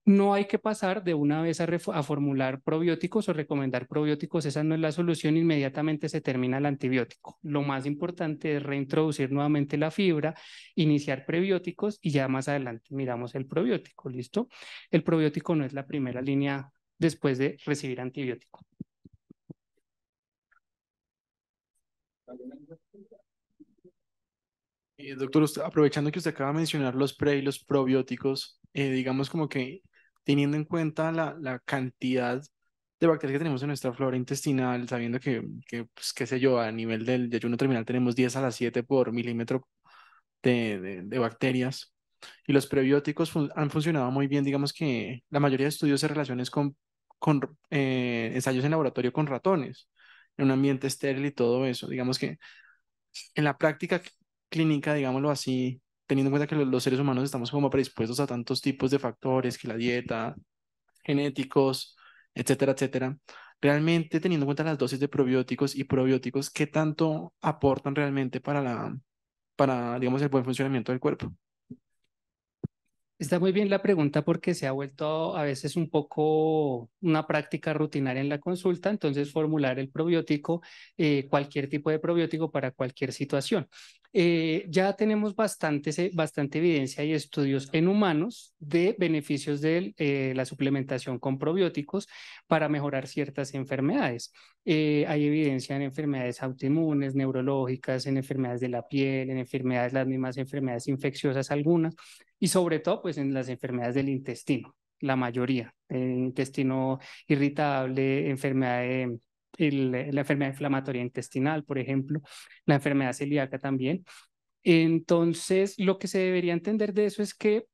no hay que pasar de una vez a, formular probióticos o recomendar probióticos, esa no es la solución, inmediatamente se termina el antibiótico. Lo más importante es reintroducir nuevamente la fibra, iniciar prebióticos y ya más adelante miramos el probiótico, ¿listo? El probiótico no es la primera línea después de recibir antibiótico. Eh, doctor, aprovechando que usted acaba de mencionar los pre y los probióticos, eh, digamos como que teniendo en cuenta la, cantidad de bacterias que tenemos en nuestra flora intestinal, sabiendo que, que pues, qué sé yo, a nivel del ayuno terminal tenemos 10 a las 7 por milímetro de, de, bacterias, y los prebióticos han funcionado muy bien, digamos que la mayoría de estudios se relaciones con, con eh, ensayos en laboratorio con ratones, en un ambiente estéril y todo eso, digamos que en la práctica, clínica, digámoslo así, teniendo en cuenta que los seres humanos estamos como predispuestos a tantos tipos de factores, que la dieta, genéticos, etcétera, etcétera, realmente teniendo en cuenta las dosis de probióticos y probióticos, ¿qué tanto aportan realmente para, la, para digamos, el buen funcionamiento del cuerpo? Está muy bien la pregunta porque se ha vuelto a veces un poco una práctica rutinaria en la consulta, entonces formular el probiótico, eh, cualquier tipo de probiótico para cualquier situación. Eh, ya tenemos bastante, eh, bastante evidencia y estudios en humanos de beneficios de eh, la suplementación con probióticos para mejorar ciertas enfermedades. hay evidencia en enfermedades autoinmunes, neurológicas, en enfermedades de la piel, en enfermedades, las mismas enfermedades infecciosas algunas, y sobre todo pues en las enfermedades del intestino, la mayoría, intestino irritable, enfermedad de la enfermedad inflamatoria intestinal, por ejemplo, la enfermedad celíaca también. Entonces, lo que se debería entender de eso es que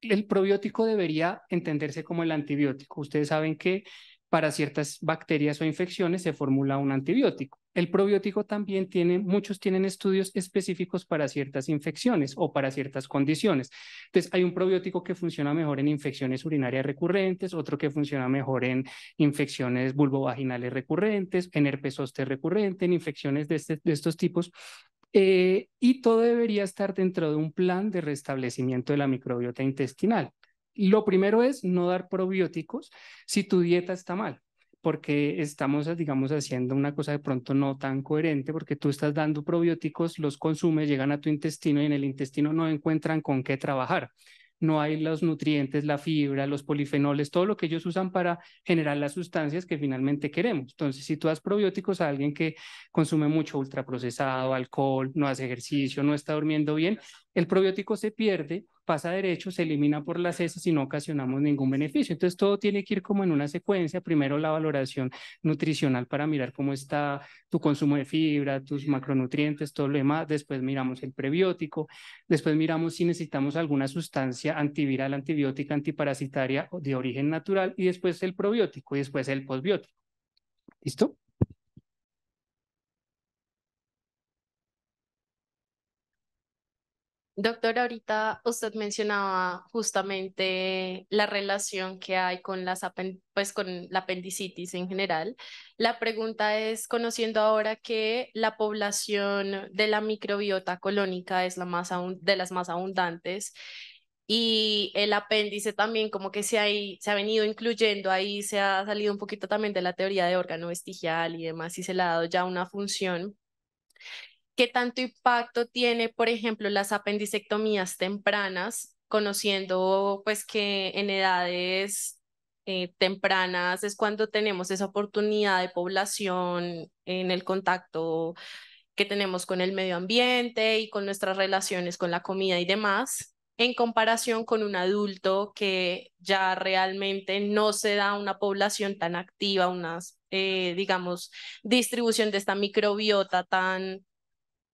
el probiótico debería entenderse como el antibiótico. Ustedes saben que para ciertas bacterias o infecciones se formula un antibiótico. El probiótico también tiene, muchos tienen estudios específicos para ciertas infecciones o para ciertas condiciones. Entonces, hay un probiótico que funciona mejor en infecciones urinarias recurrentes, otro que funciona mejor en infecciones vulvovaginales recurrentes, en herpes zoster recurrente, en infecciones de, este, estos tipos. Eh, y todo debería estar dentro de un plan de restablecimiento de la microbiota intestinal. Lo primero es no dar probióticos si tu dieta está mal porque estamos, eh, digamos, haciendo una cosa de pronto no tan coherente, porque tú estás dando probióticos, los consumes, llegan a tu intestino y en el intestino no encuentran con qué trabajar. No hay los nutrientes, la fibra, los polifenoles, todo lo que ellos usan para generar las sustancias que finalmente queremos. Entonces, si tú das probióticos a alguien que consume mucho ultraprocesado, alcohol, no hace ejercicio, no está durmiendo bien, el probiótico se pierde, pasa derecho, se elimina por las heces y no ocasionamos ningún beneficio. Entonces todo tiene que ir como en una secuencia, primero la valoración nutricional para mirar cómo está tu consumo de fibra, tus macronutrientes, todo lo demás, después miramos el prebiótico, después miramos si necesitamos alguna sustancia antiviral, antibiótica, antiparasitaria de origen natural y después el probiótico y después el postbiótico. ¿Listo? Doctor, ahorita usted mencionaba justamente la relación que hay con, las pues con la apendicitis en general. La pregunta es, conociendo ahora que la población de la microbiota colónica es la más de las más abundantes y el apéndice también como que se ha, se ha venido incluyendo ahí, se ha salido un poquito también de la teoría de órgano vestigial y demás y se le ha dado ya una función. ¿Qué tanto impacto tiene, por ejemplo, las apendicectomías tempranas, conociendo pues que en edades eh, tempranas es cuando tenemos esa oportunidad de población en el contacto que tenemos con el medio ambiente y con nuestras relaciones con la comida y demás, en comparación con un adulto que ya realmente no se da una población tan activa, unas, eh, digamos, distribución de esta microbiota tan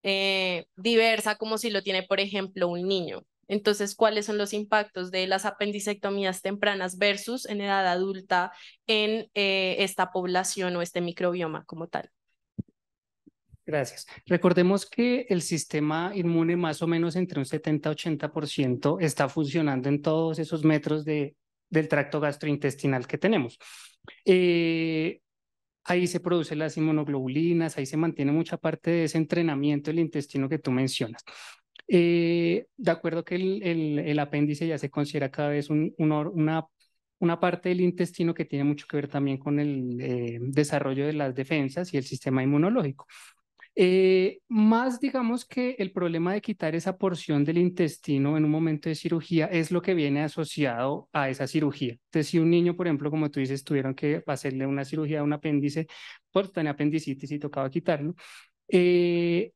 eh, diversa como si lo tiene, por ejemplo, un niño. Entonces, ¿cuáles son los impactos de las apendicectomías tempranas versus en edad adulta en eh, esta población o este microbioma como tal? Gracias. Recordemos que el sistema inmune más o menos entre un 70-80% está funcionando en todos esos metros de, del tracto gastrointestinal que tenemos. Eh, ahí se producen las inmunoglobulinas, ahí se mantiene mucha parte de ese entrenamiento del intestino que tú mencionas. Eh, de acuerdo que el, apéndice ya se considera cada vez una, parte del intestino que tiene mucho que ver también con el eh, desarrollo de las defensas y el sistema inmunológico. Eh, más digamos que el problema de quitar esa porción del intestino en un momento de cirugía es lo que viene asociado a esa cirugía. Entonces, si un niño, por ejemplo, como tú dices, tuvieron que hacerle una cirugía de un apéndice por tenía apendicitis y tocaba quitarlo, eh,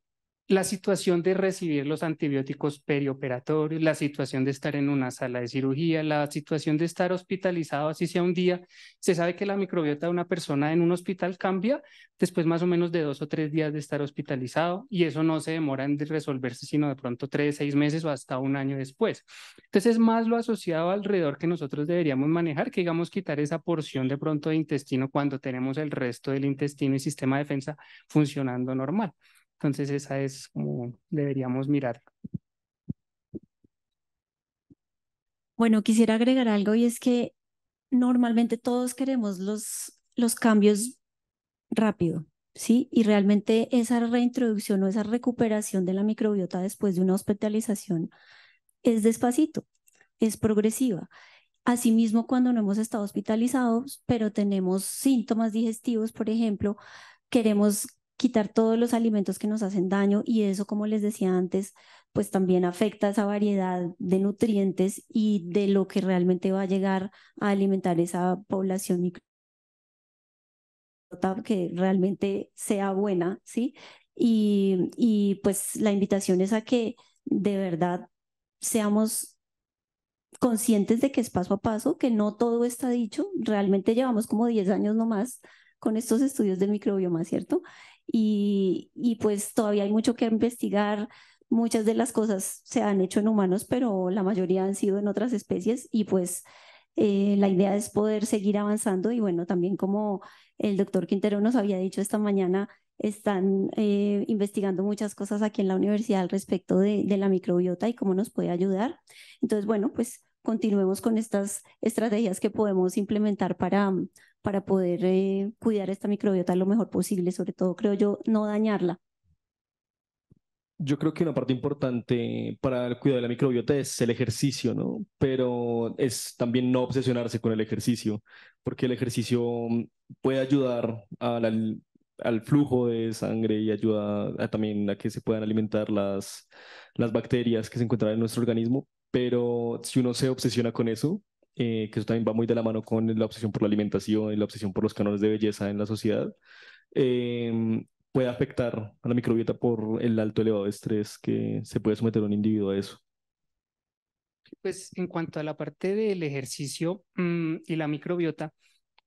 la situación de recibir los antibióticos perioperatorios, la situación de estar en una sala de cirugía, la situación de estar hospitalizado, así sea un día. Se sabe que la microbiota de una persona en un hospital cambia después más o menos de dos o tres días de estar hospitalizado y eso no se demora en resolverse, sino de pronto tres, seis meses o hasta un año después. Entonces, es más lo asociado alrededor que nosotros deberíamos manejar, que digamos quitar esa porción de pronto de intestino cuando tenemos el resto del intestino y sistema de defensa funcionando normal. Entonces esa es como deberíamos mirar. Bueno, quisiera agregar algo y es que normalmente todos queremos los, los cambios rápido, ¿sí? Y realmente esa reintroducción o esa recuperación de la microbiota después de una hospitalización es despacito, es progresiva. Asimismo, cuando no hemos estado hospitalizados, pero tenemos síntomas digestivos, por ejemplo, queremos quitar todos los alimentos que nos hacen daño y eso, como les decía antes, pues también afecta esa variedad de nutrientes y de lo que realmente va a llegar a alimentar esa población que realmente sea buena, ¿sí? Y, y pues la invitación es a que de verdad seamos conscientes de que es paso a paso, que no todo está dicho, realmente llevamos como 10 años nomás con estos estudios del microbioma, ¿cierto? y, pues todavía hay mucho que investigar. Muchas de las cosas se han hecho en humanos, pero la mayoría han sido en otras especies y pues eh, la idea es poder seguir avanzando y bueno, también como el doctor Quintero nos había dicho esta mañana, están eh, investigando muchas cosas aquí en la universidad al respecto de, de, la microbiota y cómo nos puede ayudar. Entonces, bueno, pues continuemos con estas estrategias que podemos implementar para, para poder eh, cuidar esta microbiota lo mejor posible, sobre todo creo yo, no dañarla. Yo creo que una parte importante para el cuidado de la microbiota es el ejercicio, ¿no? Pero es también no obsesionarse con el ejercicio, porque el ejercicio puede ayudar al flujo de sangre y ayuda también a que se puedan alimentar las, las bacterias que se encuentran en nuestro organismo, pero si uno se obsesiona con eso, eh, que eso también va muy de la mano con la obsesión por la alimentación y la obsesión por los canones de belleza en la sociedad, em, puede afectar a la microbiota por el alto elevado de estrés que se puede someter un individuo a eso. Pues en cuanto a la parte del ejercicio mm, y la microbiota,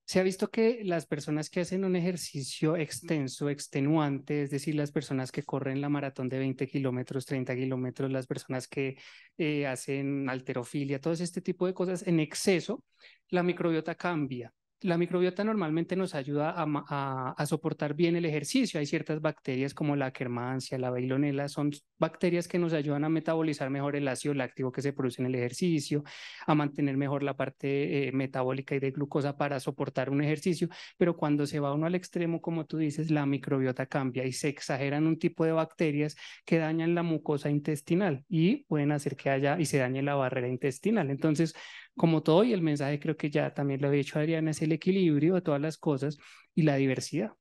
se ha visto que las personas que hacen un ejercicio extenso, extenuante, es decir, las personas que corren la maratón de 20 kilómetros, 30 kilómetros, las personas que eh, hacen alterofilia, todo este tipo de cosas en exceso, la microbiota cambia la microbiota normalmente nos ayuda a, soportar bien el ejercicio. Hay ciertas bacterias como la quermancia, la bailonela, son bacterias que nos ayudan a metabolizar mejor el ácido láctico que se produce en el ejercicio, a mantener mejor la parte eh, metabólica y de glucosa para soportar un ejercicio. Pero cuando se va uno al extremo, como tú dices, la microbiota cambia y se exageran un tipo de bacterias que dañan la mucosa intestinal y pueden hacer que haya y se dañe la barrera intestinal. Entonces, como todo, y el mensaje creo que ya también lo había dicho Adriana, es el equilibrio de todas las cosas y la diversidad.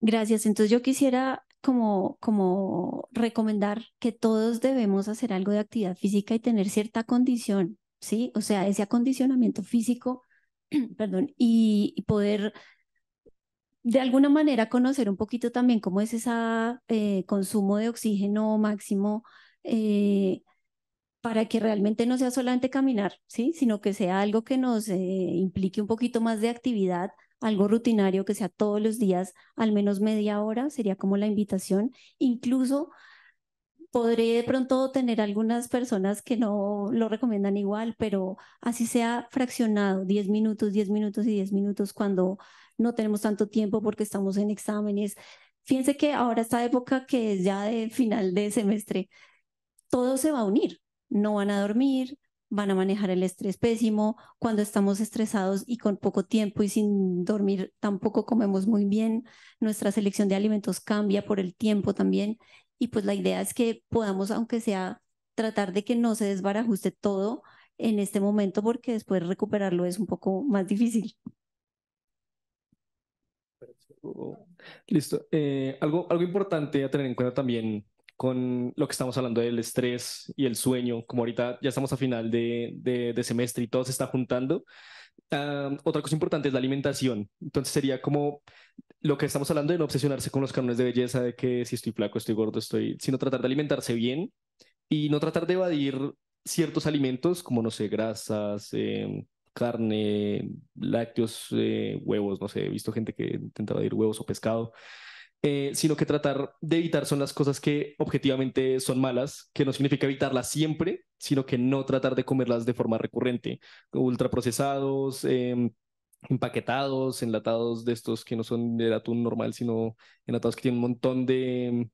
Gracias. Entonces yo quisiera como, como recomendar que todos debemos hacer algo de actividad física y tener cierta condición, ¿sí? O sea, ese acondicionamiento físico, perdón, y, poder de alguna manera conocer un poquito también cómo es ese eh, consumo de oxígeno máximo, eh, para que realmente no sea solamente caminar, ¿sí? sino que sea algo que nos eh, implique un poquito más de actividad, algo rutinario que sea todos los días, al menos media hora, sería como la invitación. Incluso podré de pronto tener algunas personas que no lo recomiendan igual, pero así sea fraccionado, 10 minutos, 10 minutos y 10 minutos cuando no tenemos tanto tiempo porque estamos en exámenes. Fíjense que ahora esta época que es ya de final de semestre, todo se va a unir, no van a dormir, van a manejar el estrés pésimo, cuando estamos estresados y con poco tiempo y sin dormir tampoco comemos muy bien, nuestra selección de alimentos cambia por el tiempo también y pues la idea es que podamos, aunque sea, tratar de que no se desbarajuste todo en este momento porque después recuperarlo es un poco más difícil. Listo. Eh, algo, algo importante a tener en cuenta también con lo que estamos hablando del estrés y el sueño, como ahorita ya estamos a final de, semestre y todo se está juntando. otra cosa importante es la alimentación. Entonces sería como lo que estamos hablando de no obsesionarse con los cánones de belleza, de que si estoy flaco, estoy gordo, estoy, sino tratar de alimentarse bien y no tratar de evadir ciertos alimentos como, no sé, grasas, em, carne, lácteos, eh, huevos, no sé, he visto gente que intentaba evadir huevos o pescado. Eh, sino que tratar de evitar son las cosas que objetivamente son malas, que no significa evitarlas siempre, sino que no tratar de comerlas de forma recurrente. Ultraprocesados, procesados em, empaquetados, enlatados de estos que no son de atún normal, sino enlatados que tienen un montón de,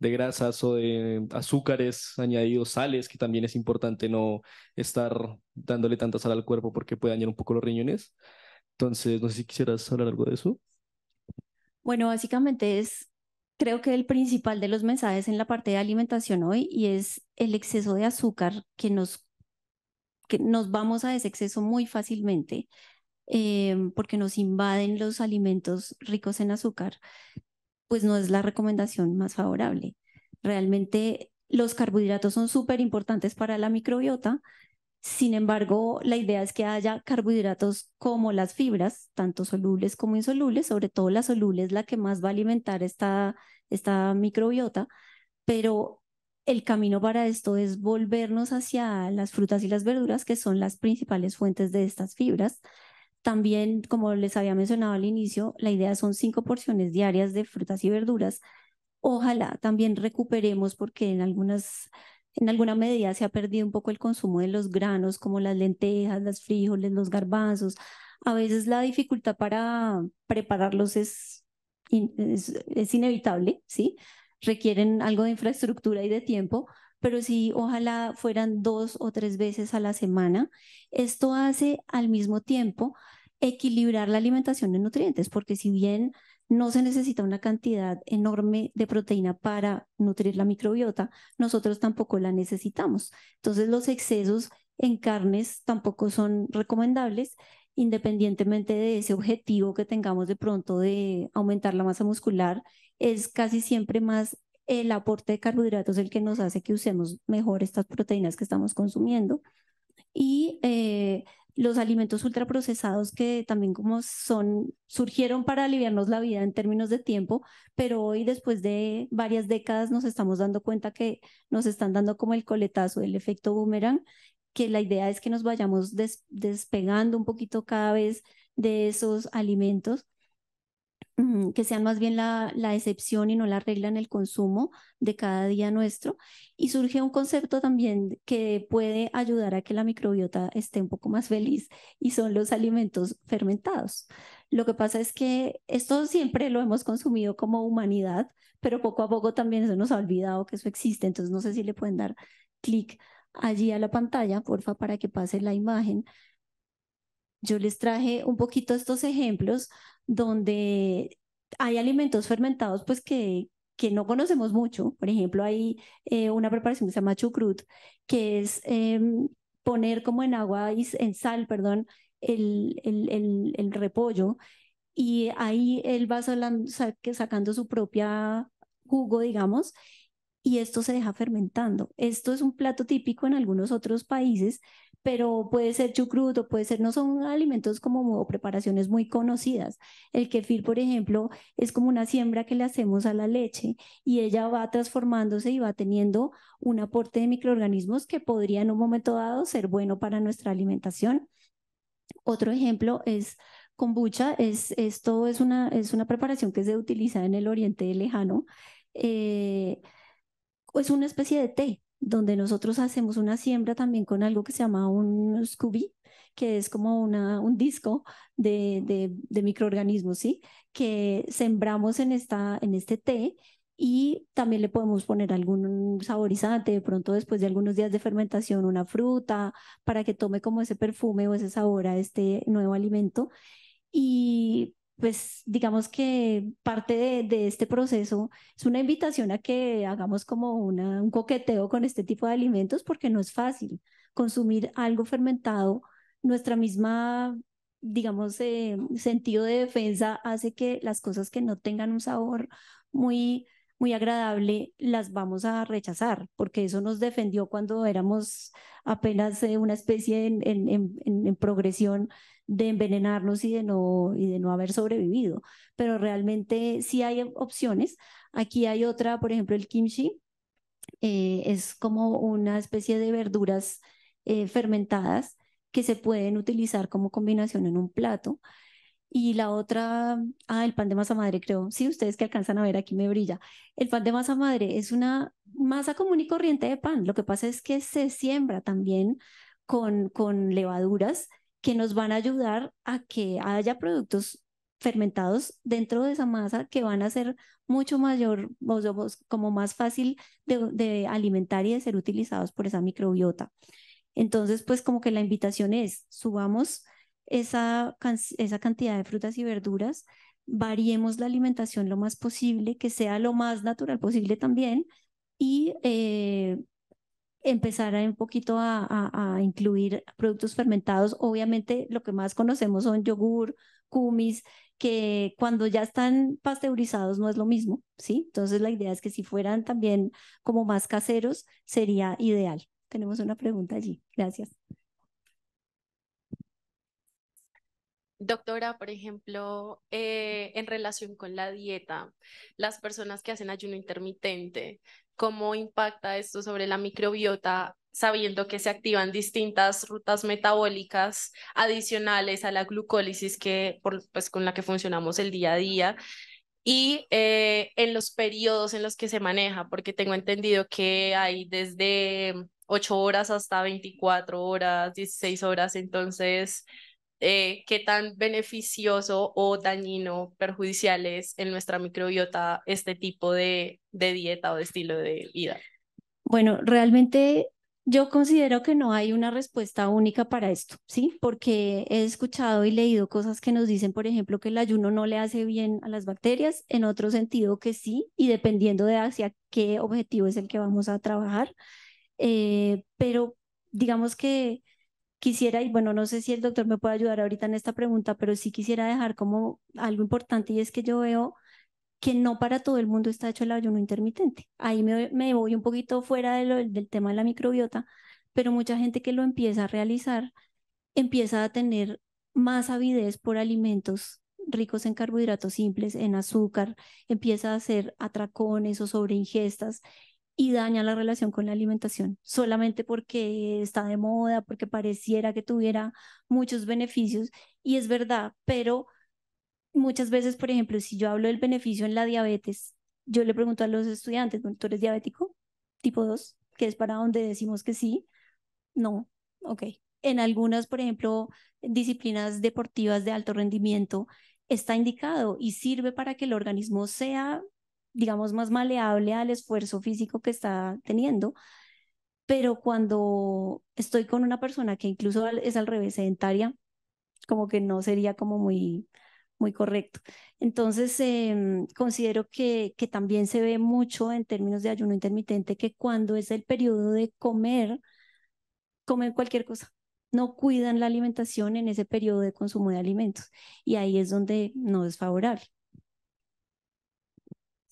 de grasas o de azúcares añadidos, sales, que también es importante no estar dándole tanta sal al cuerpo porque puede dañar un poco los riñones. Entonces, no sé si quisieras hablar algo de eso. Bueno, básicamente es, creo que el principal de los mensajes en la parte de alimentación hoy y es el exceso de azúcar que nos, vamos a ese exceso muy fácilmente em, porque nos invaden los alimentos ricos en azúcar, pues no es la recomendación más favorable. Realmente los carbohidratos son súper importantes para la microbiota, sin embargo, la idea es que haya carbohidratos como las fibras, tanto solubles como insolubles, sobre todo la soluble es la que más va a alimentar esta, esta microbiota, pero el camino para esto es volvernos hacia las frutas y las verduras, que son las principales fuentes de estas fibras. También, como les había mencionado al inicio, la idea son cinco porciones diarias de frutas y verduras. Ojalá también recuperemos, porque en algunas en alguna medida se ha perdido un poco el consumo de los granos, como las lentejas, las frijoles, los garbanzos. A veces la dificultad para prepararlos es, es, inevitable, ¿sí? Requieren algo de infraestructura y de tiempo, pero si ojalá fueran dos o tres veces a la semana. Esto hace al mismo tiempo equilibrar la alimentación de nutrientes, porque si bien no se necesita una cantidad enorme de proteína para nutrir la microbiota, nosotros tampoco la necesitamos. Entonces los excesos en carnes tampoco son recomendables, independientemente de ese objetivo que tengamos de pronto de aumentar la masa muscular, es casi siempre más el aporte de carbohidratos el que nos hace que usemos mejor estas proteínas que estamos consumiendo. Y eh, los alimentos ultraprocesados que también como son, surgieron para aliviarnos la vida en términos de tiempo, pero hoy después de varias décadas nos estamos dando cuenta que nos están dando como el coletazo, el efecto boomerang, que la idea es que nos vayamos despegando un poquito cada vez de esos alimentos que sean más bien la, excepción y no la regla en el consumo de cada día nuestro. Y surge un concepto también que puede ayudar a que la microbiota esté un poco más feliz y son los alimentos fermentados. Lo que pasa es que esto siempre lo hemos consumido como humanidad, pero poco a poco también se nos ha olvidado que eso existe. Entonces no sé si le pueden dar clic allí a la pantalla, porfa, para que pase la imagen yo les traje un poquito estos ejemplos donde hay alimentos fermentados pues que, que no conocemos mucho. Por ejemplo, hay eh, una preparación que se llama chucrut, que es em, poner como en agua, en sal, perdón, el, el repollo y ahí él va sacando su propia jugo, digamos, y esto se deja fermentando. Esto es un plato típico en algunos otros países, pero puede ser chucrut o puede ser, no son alimentos como preparaciones muy conocidas. El kefir, por ejemplo, es como una siembra que le hacemos a la leche y ella va transformándose y va teniendo un aporte de microorganismos que podría en un momento dado ser bueno para nuestra alimentación. Otro ejemplo es kombucha, es, esto es una, es una preparación que se utiliza en el oriente lejano. Eh, es una especie de té, donde nosotros hacemos una siembra también con algo que se llama un Scooby, que es como una, un disco de, microorganismos, ¿sí? Que sembramos en, esta, en este té y también le podemos poner algún saborizante, de pronto después de algunos días de fermentación, una fruta, para que tome como ese perfume o ese sabor a este nuevo alimento. Y pues digamos que parte de, este proceso es una invitación a que hagamos como un coqueteo con este tipo de alimentos porque no es fácil consumir algo fermentado. Nuestra misma, digamos, eh, sentido de defensa hace que las cosas que no tengan un sabor muy muy agradable, las vamos a rechazar, porque eso nos defendió cuando éramos apenas eh, una especie en progresión de envenenarnos y de no, y de no haber sobrevivido. Pero realmente sí hay opciones. Aquí hay otra, por ejemplo, el kimchi. Eh, es como una especie de verduras eh, fermentadas que se pueden utilizar como combinación en un plato. Y la otra, ah, el pan de masa madre, creo. Sí, ustedes que alcanzan a ver, aquí me brilla. El pan de masa madre es una masa común y corriente de pan. Lo que pasa es que se siembra también con, con levaduras que nos van a ayudar a que haya productos fermentados dentro de esa masa que van a ser mucho mayor, como más fácil de, alimentar y de ser utilizados por esa microbiota. Entonces, pues como que la invitación es, subamos esa, esa cantidad de frutas y verduras, variemos la alimentación lo más posible, que sea lo más natural posible también y eh, empezar un poquito a, incluir productos fermentados. Obviamente lo que más conocemos son yogur, kumis, que cuando ya están pasteurizados no es lo mismo, ¿sí? Entonces la idea es que si fueran también como más caseros sería ideal. Tenemos una pregunta allí. Gracias. Doctora, por ejemplo, eh, en relación con la dieta, las personas que hacen ayuno intermitente, cómo impacta esto sobre la microbiota sabiendo que se activan distintas rutas metabólicas adicionales a la glucólisis que pues, con la que funcionamos el día a día y eh, en los periodos en los que se maneja, porque tengo entendido que hay desde 8 horas hasta 24 horas, 16 horas, entonces eh, qué tan beneficioso o dañino, perjudicial es en nuestra microbiota este tipo de, de dieta o de estilo de vida? Bueno, realmente yo considero que no hay una respuesta única para esto, ¿sí? Porque he escuchado y leído cosas que nos dicen, por ejemplo, que el ayuno no le hace bien a las bacterias, en otro sentido que sí, y dependiendo de hacia qué objetivo es el que vamos a trabajar. Eh, pero digamos que quisiera, y bueno, no sé si el doctor me puede ayudar ahorita en esta pregunta, pero sí quisiera dejar como algo importante y es que yo veo que no para todo el mundo está hecho el ayuno intermitente. Ahí me, me voy un poquito fuera del tema de la microbiota, pero mucha gente que lo empieza a realizar empieza a tener más avidez por alimentos ricos en carbohidratos simples, en azúcar, empieza a hacer atracones o sobreingestas y daña la relación con la alimentación, solamente porque está de moda, porque pareciera que tuviera muchos beneficios, y es verdad, pero muchas veces, por ejemplo, si yo hablo del beneficio en la diabetes, yo le pregunto a los estudiantes, ¿tú eres diabético? Tipo 2, que es para donde decimos que sí, no, ok. En algunas, por ejemplo, disciplinas deportivas de alto rendimiento, está indicado y sirve para que el organismo sea digamos, más maleable al esfuerzo físico que está teniendo. Pero cuando estoy con una persona que incluso es al revés sedentaria, como que no sería como muy, muy correcto. Entonces, em, considero que, que, también se ve mucho en términos de ayuno intermitente que cuando es el periodo de comer, comen cualquier cosa. No cuidan la alimentación en ese periodo de consumo de alimentos. Y ahí es donde no es favorable.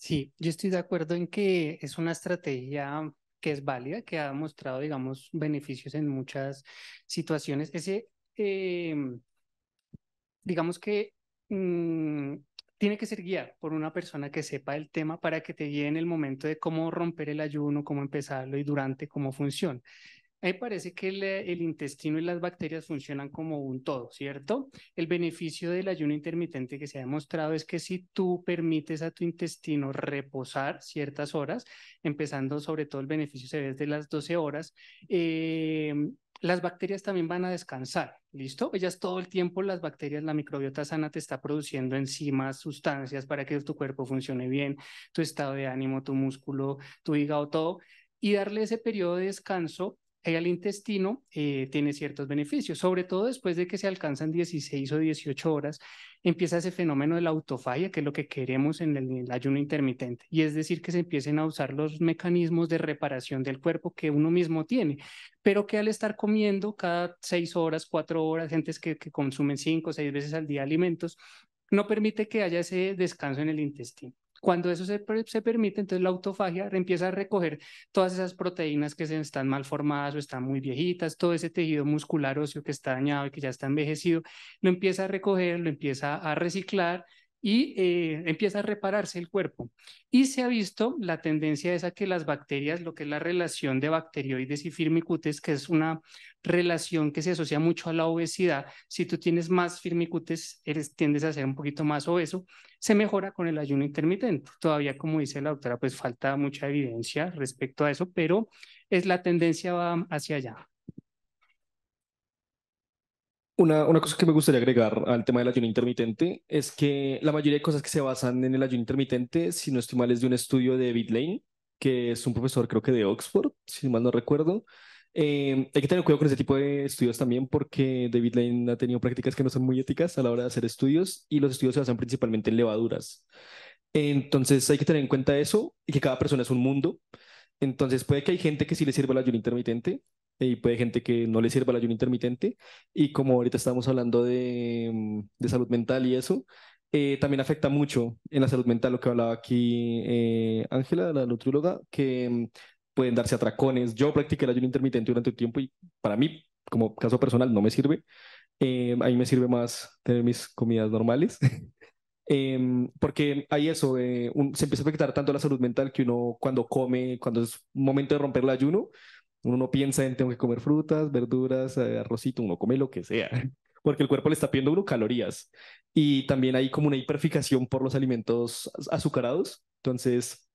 Sí, yo estoy de acuerdo en que es una estrategia que es válida, que ha mostrado, digamos, beneficios en muchas situaciones. Ese, eh, digamos que mm, tiene que ser guiado por una persona que sepa el tema para que te guíe en el momento de cómo romper el ayuno, cómo empezarlo y durante cómo funciona. Ahí parece que eh, el, intestino y las bacterias funcionan como un todo, ¿cierto? El beneficio del ayuno intermitente que se ha demostrado es que si tú permites a tu intestino reposar ciertas horas, empezando sobre todo el beneficio se ve desde las 12 horas, eh, las bacterias también van a descansar, ¿listo? Ellas todo el tiempo, las bacterias, la microbiota sana te está produciendo enzimas, sustancias para que tu cuerpo funcione bien, tu estado de ánimo, tu músculo, tu hígado, todo. Y darle ese periodo de descanso al intestino eh, tiene ciertos beneficios, sobre todo después de que se alcanzan 16 o 18 horas, empieza ese fenómeno de la autofagia, que es lo que queremos en el, ayuno intermitente, y es decir, que se empiecen a usar los mecanismos de reparación del cuerpo que uno mismo tiene, pero que al estar comiendo cada 6 horas, 4 horas, gente que, consume consumen 5 o 6 veces al día alimentos, no permite que haya ese descanso en el intestino. Cuando eso se, permite, entonces la autofagia empieza a recoger todas esas proteínas que se están mal formadas o están muy viejitas, todo ese tejido muscular óseo que está dañado y que ya está envejecido, lo empieza a recoger, lo empieza a reciclar y eh, empieza a repararse el cuerpo. Y se ha visto la tendencia esa que las bacterias, lo que es la relación de bacterioides y firmicutes, que es una relación que se asocia mucho a la obesidad, si tú tienes más firmicutes, eres, tiendes a ser un poquito más obeso, se mejora con el ayuno intermitente. Todavía, como dice la doctora, pues falta mucha evidencia respecto a eso, pero es la tendencia va hacia allá. Una, una, cosa que me gustaría agregar al tema del ayuno intermitente es que la mayoría de cosas que se basan en el ayuno intermitente, si no estoy mal, es de un estudio de David Lane, que es un profesor creo que de Oxford, si mal no recuerdo. Eh, hay que tener cuidado con ese tipo de estudios también porque David Lane ha tenido prácticas que no son muy éticas a la hora de hacer estudios y los estudios se basan principalmente en levaduras. Entonces hay que tener en cuenta eso y que cada persona es un mundo. Entonces puede que hay gente que sí le sirva el ayuno intermitente, y puede gente que no le sirva el ayuno intermitente. Y como ahorita estamos hablando de, mm, salud mental y eso, eh, también afecta mucho en la salud mental lo que hablaba aquí eh, Ángela, la nutrióloga, que mm, pueden darse atracones. Yo practiqué el ayuno intermitente durante un tiempo y para mí, como caso personal, no me sirve. Eh, a mí me sirve más tener mis comidas normales. Em, porque hay eso, se empieza a afectar tanto la salud mental que uno cuando come, cuando es momento de romper el ayuno, uno no piensa en tengo que comer frutas, verduras, eh, arrocito, uno come lo que sea, porque el cuerpo le está pidiendo calorías. Y también hay como una hiperficación por los alimentos azucarados. Entonces,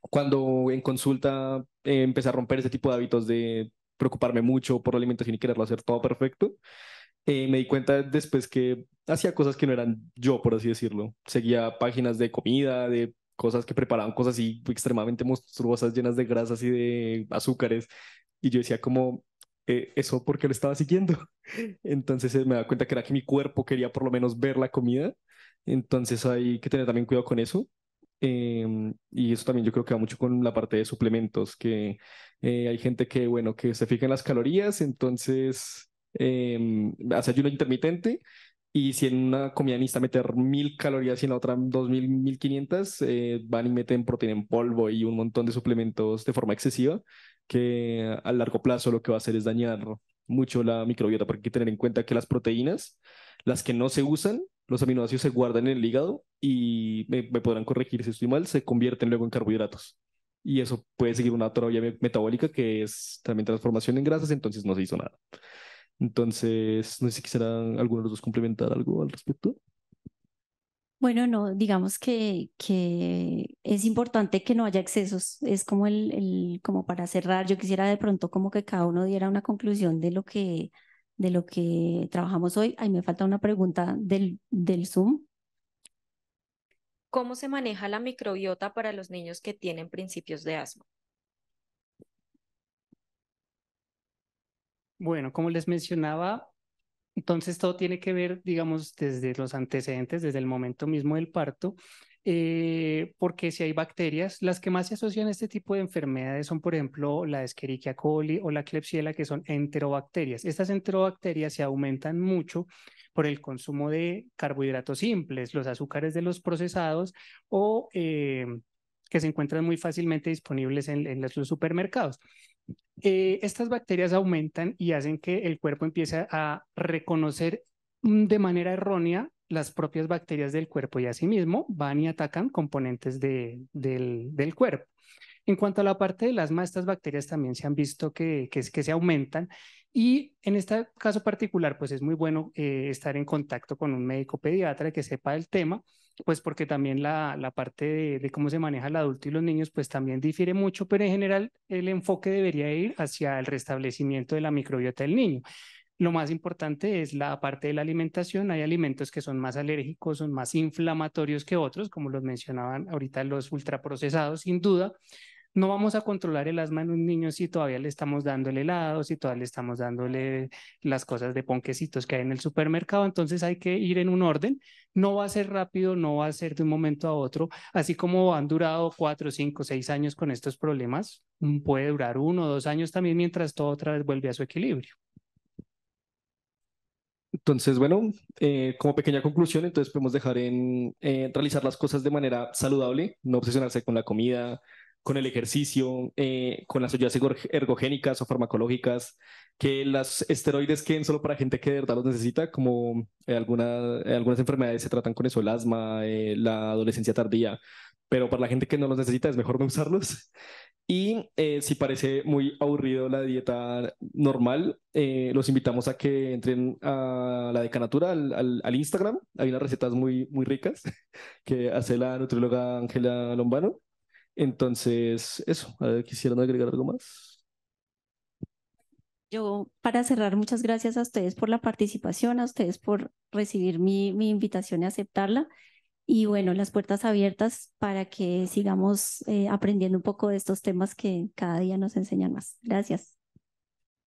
cuando en consulta eh, empecé a romper ese tipo de hábitos de preocuparme mucho por la alimentación y quererlo hacer todo perfecto, eh, me di cuenta después que hacía cosas que no eran yo, por así decirlo. Seguía páginas de comida, de cosas que preparaban cosas así extremadamente monstruosas, llenas de grasas y de azúcares. Y yo decía como, eh, ¿eso porque lo estaba siguiendo? Entonces eh, me da cuenta que era que mi cuerpo quería por lo menos ver la comida. Entonces hay que tener también cuidado con eso. Em, y eso también yo creo que va mucho con la parte de suplementos, que eh, hay gente que, bueno, que se fija en las calorías, entonces em, hace ayuno intermitente y si en una comida necesita meter mil calorías y en la otra dos mil, mil quinientas, van y meten proteína en polvo y un montón de suplementos de forma excesiva que a largo plazo lo que va a hacer es dañar mucho la microbiota, porque hay que tener en cuenta que las proteínas, las que no se usan, los aminoácidos se guardan en el hígado y me, podrán corregir si estoy mal, se convierten luego en carbohidratos. Y eso puede seguir una otra vía metabólica que es también transformación en grasas, entonces no se hizo nada. Entonces, no sé si quisieran alguno de los dos complementar algo al respecto. Bueno, no, digamos que, es importante que no haya excesos, es como el, como para cerrar, yo quisiera de pronto como que cada uno diera una conclusión de lo que, de lo que trabajamos hoy. Ahí me falta una pregunta del, del Zoom. ¿Cómo se maneja la microbiota para los niños que tienen principios de asma? Bueno, como les mencionaba, entonces, todo tiene que ver, digamos, desde los antecedentes, desde el momento mismo del parto, eh, porque si hay bacterias, las que más se asocian a este tipo de enfermedades son, por ejemplo, la Escherichia coli o la Klebsiella, que son enterobacterias. Estas enterobacterias se aumentan mucho por el consumo de carbohidratos simples, los azúcares de los procesados o eh, que se encuentran muy fácilmente disponibles en los supermercados. Eh, estas bacterias aumentan y hacen que el cuerpo empiece a reconocer mm, de manera errónea las propias bacterias del cuerpo y asimismo van y atacan componentes del, del cuerpo. En cuanto a la parte del asma, estas bacterias también se han visto que, que, se aumentan y en este caso particular, pues es muy bueno eh, estar en contacto con un médico pediatra que sepa el tema, pues porque también la, parte de, de, cómo se maneja el adulto y los niños, pues también difiere mucho, pero en general el enfoque debería ir hacia el restablecimiento de la microbiota del niño. Lo más importante es la parte de la alimentación. Hay alimentos que son más alérgicos, son más inflamatorios que otros, como los mencionaban ahorita los ultraprocesados, sin duda no vamos a controlar el asma en un niño si todavía le estamos dándole helados helado, si todavía le estamos dándole las cosas de ponquecitos que hay en el supermercado, entonces hay que ir en un orden, no va a ser rápido, no va a ser de un momento a otro, así como han durado cuatro, cinco, seis años con estos problemas, mm, puede durar uno o dos años también mientras todo otra vez vuelve a su equilibrio. Entonces, bueno, eh, como pequeña conclusión, entonces podemos dejar en eh, realizar las cosas de manera saludable, no obsesionarse con la comida, con el ejercicio, eh, con las ayudas ergogénicas o farmacológicas, que las esteroides queden solo para gente que de verdad los necesita, como eh, eh, algunas enfermedades se tratan con eso, el asma, la adolescencia tardía, pero para la gente que no los necesita es mejor no usarlos. Y si parece muy aburrido la dieta normal, los invitamos a que entren a la decanatura, al, al, Instagram. Hay unas recetas muy, muy ricas que hace la nutrióloga Ángela Lombano. Entonces, eso, a ver, ¿quisieran agregar algo más? Yo, para cerrar, muchas gracias a ustedes por la participación, a ustedes por recibir mi, invitación y aceptarla. Y bueno, las puertas abiertas para que sigamos eh, aprendiendo un poco de estos temas que cada día nos enseñan más. Gracias.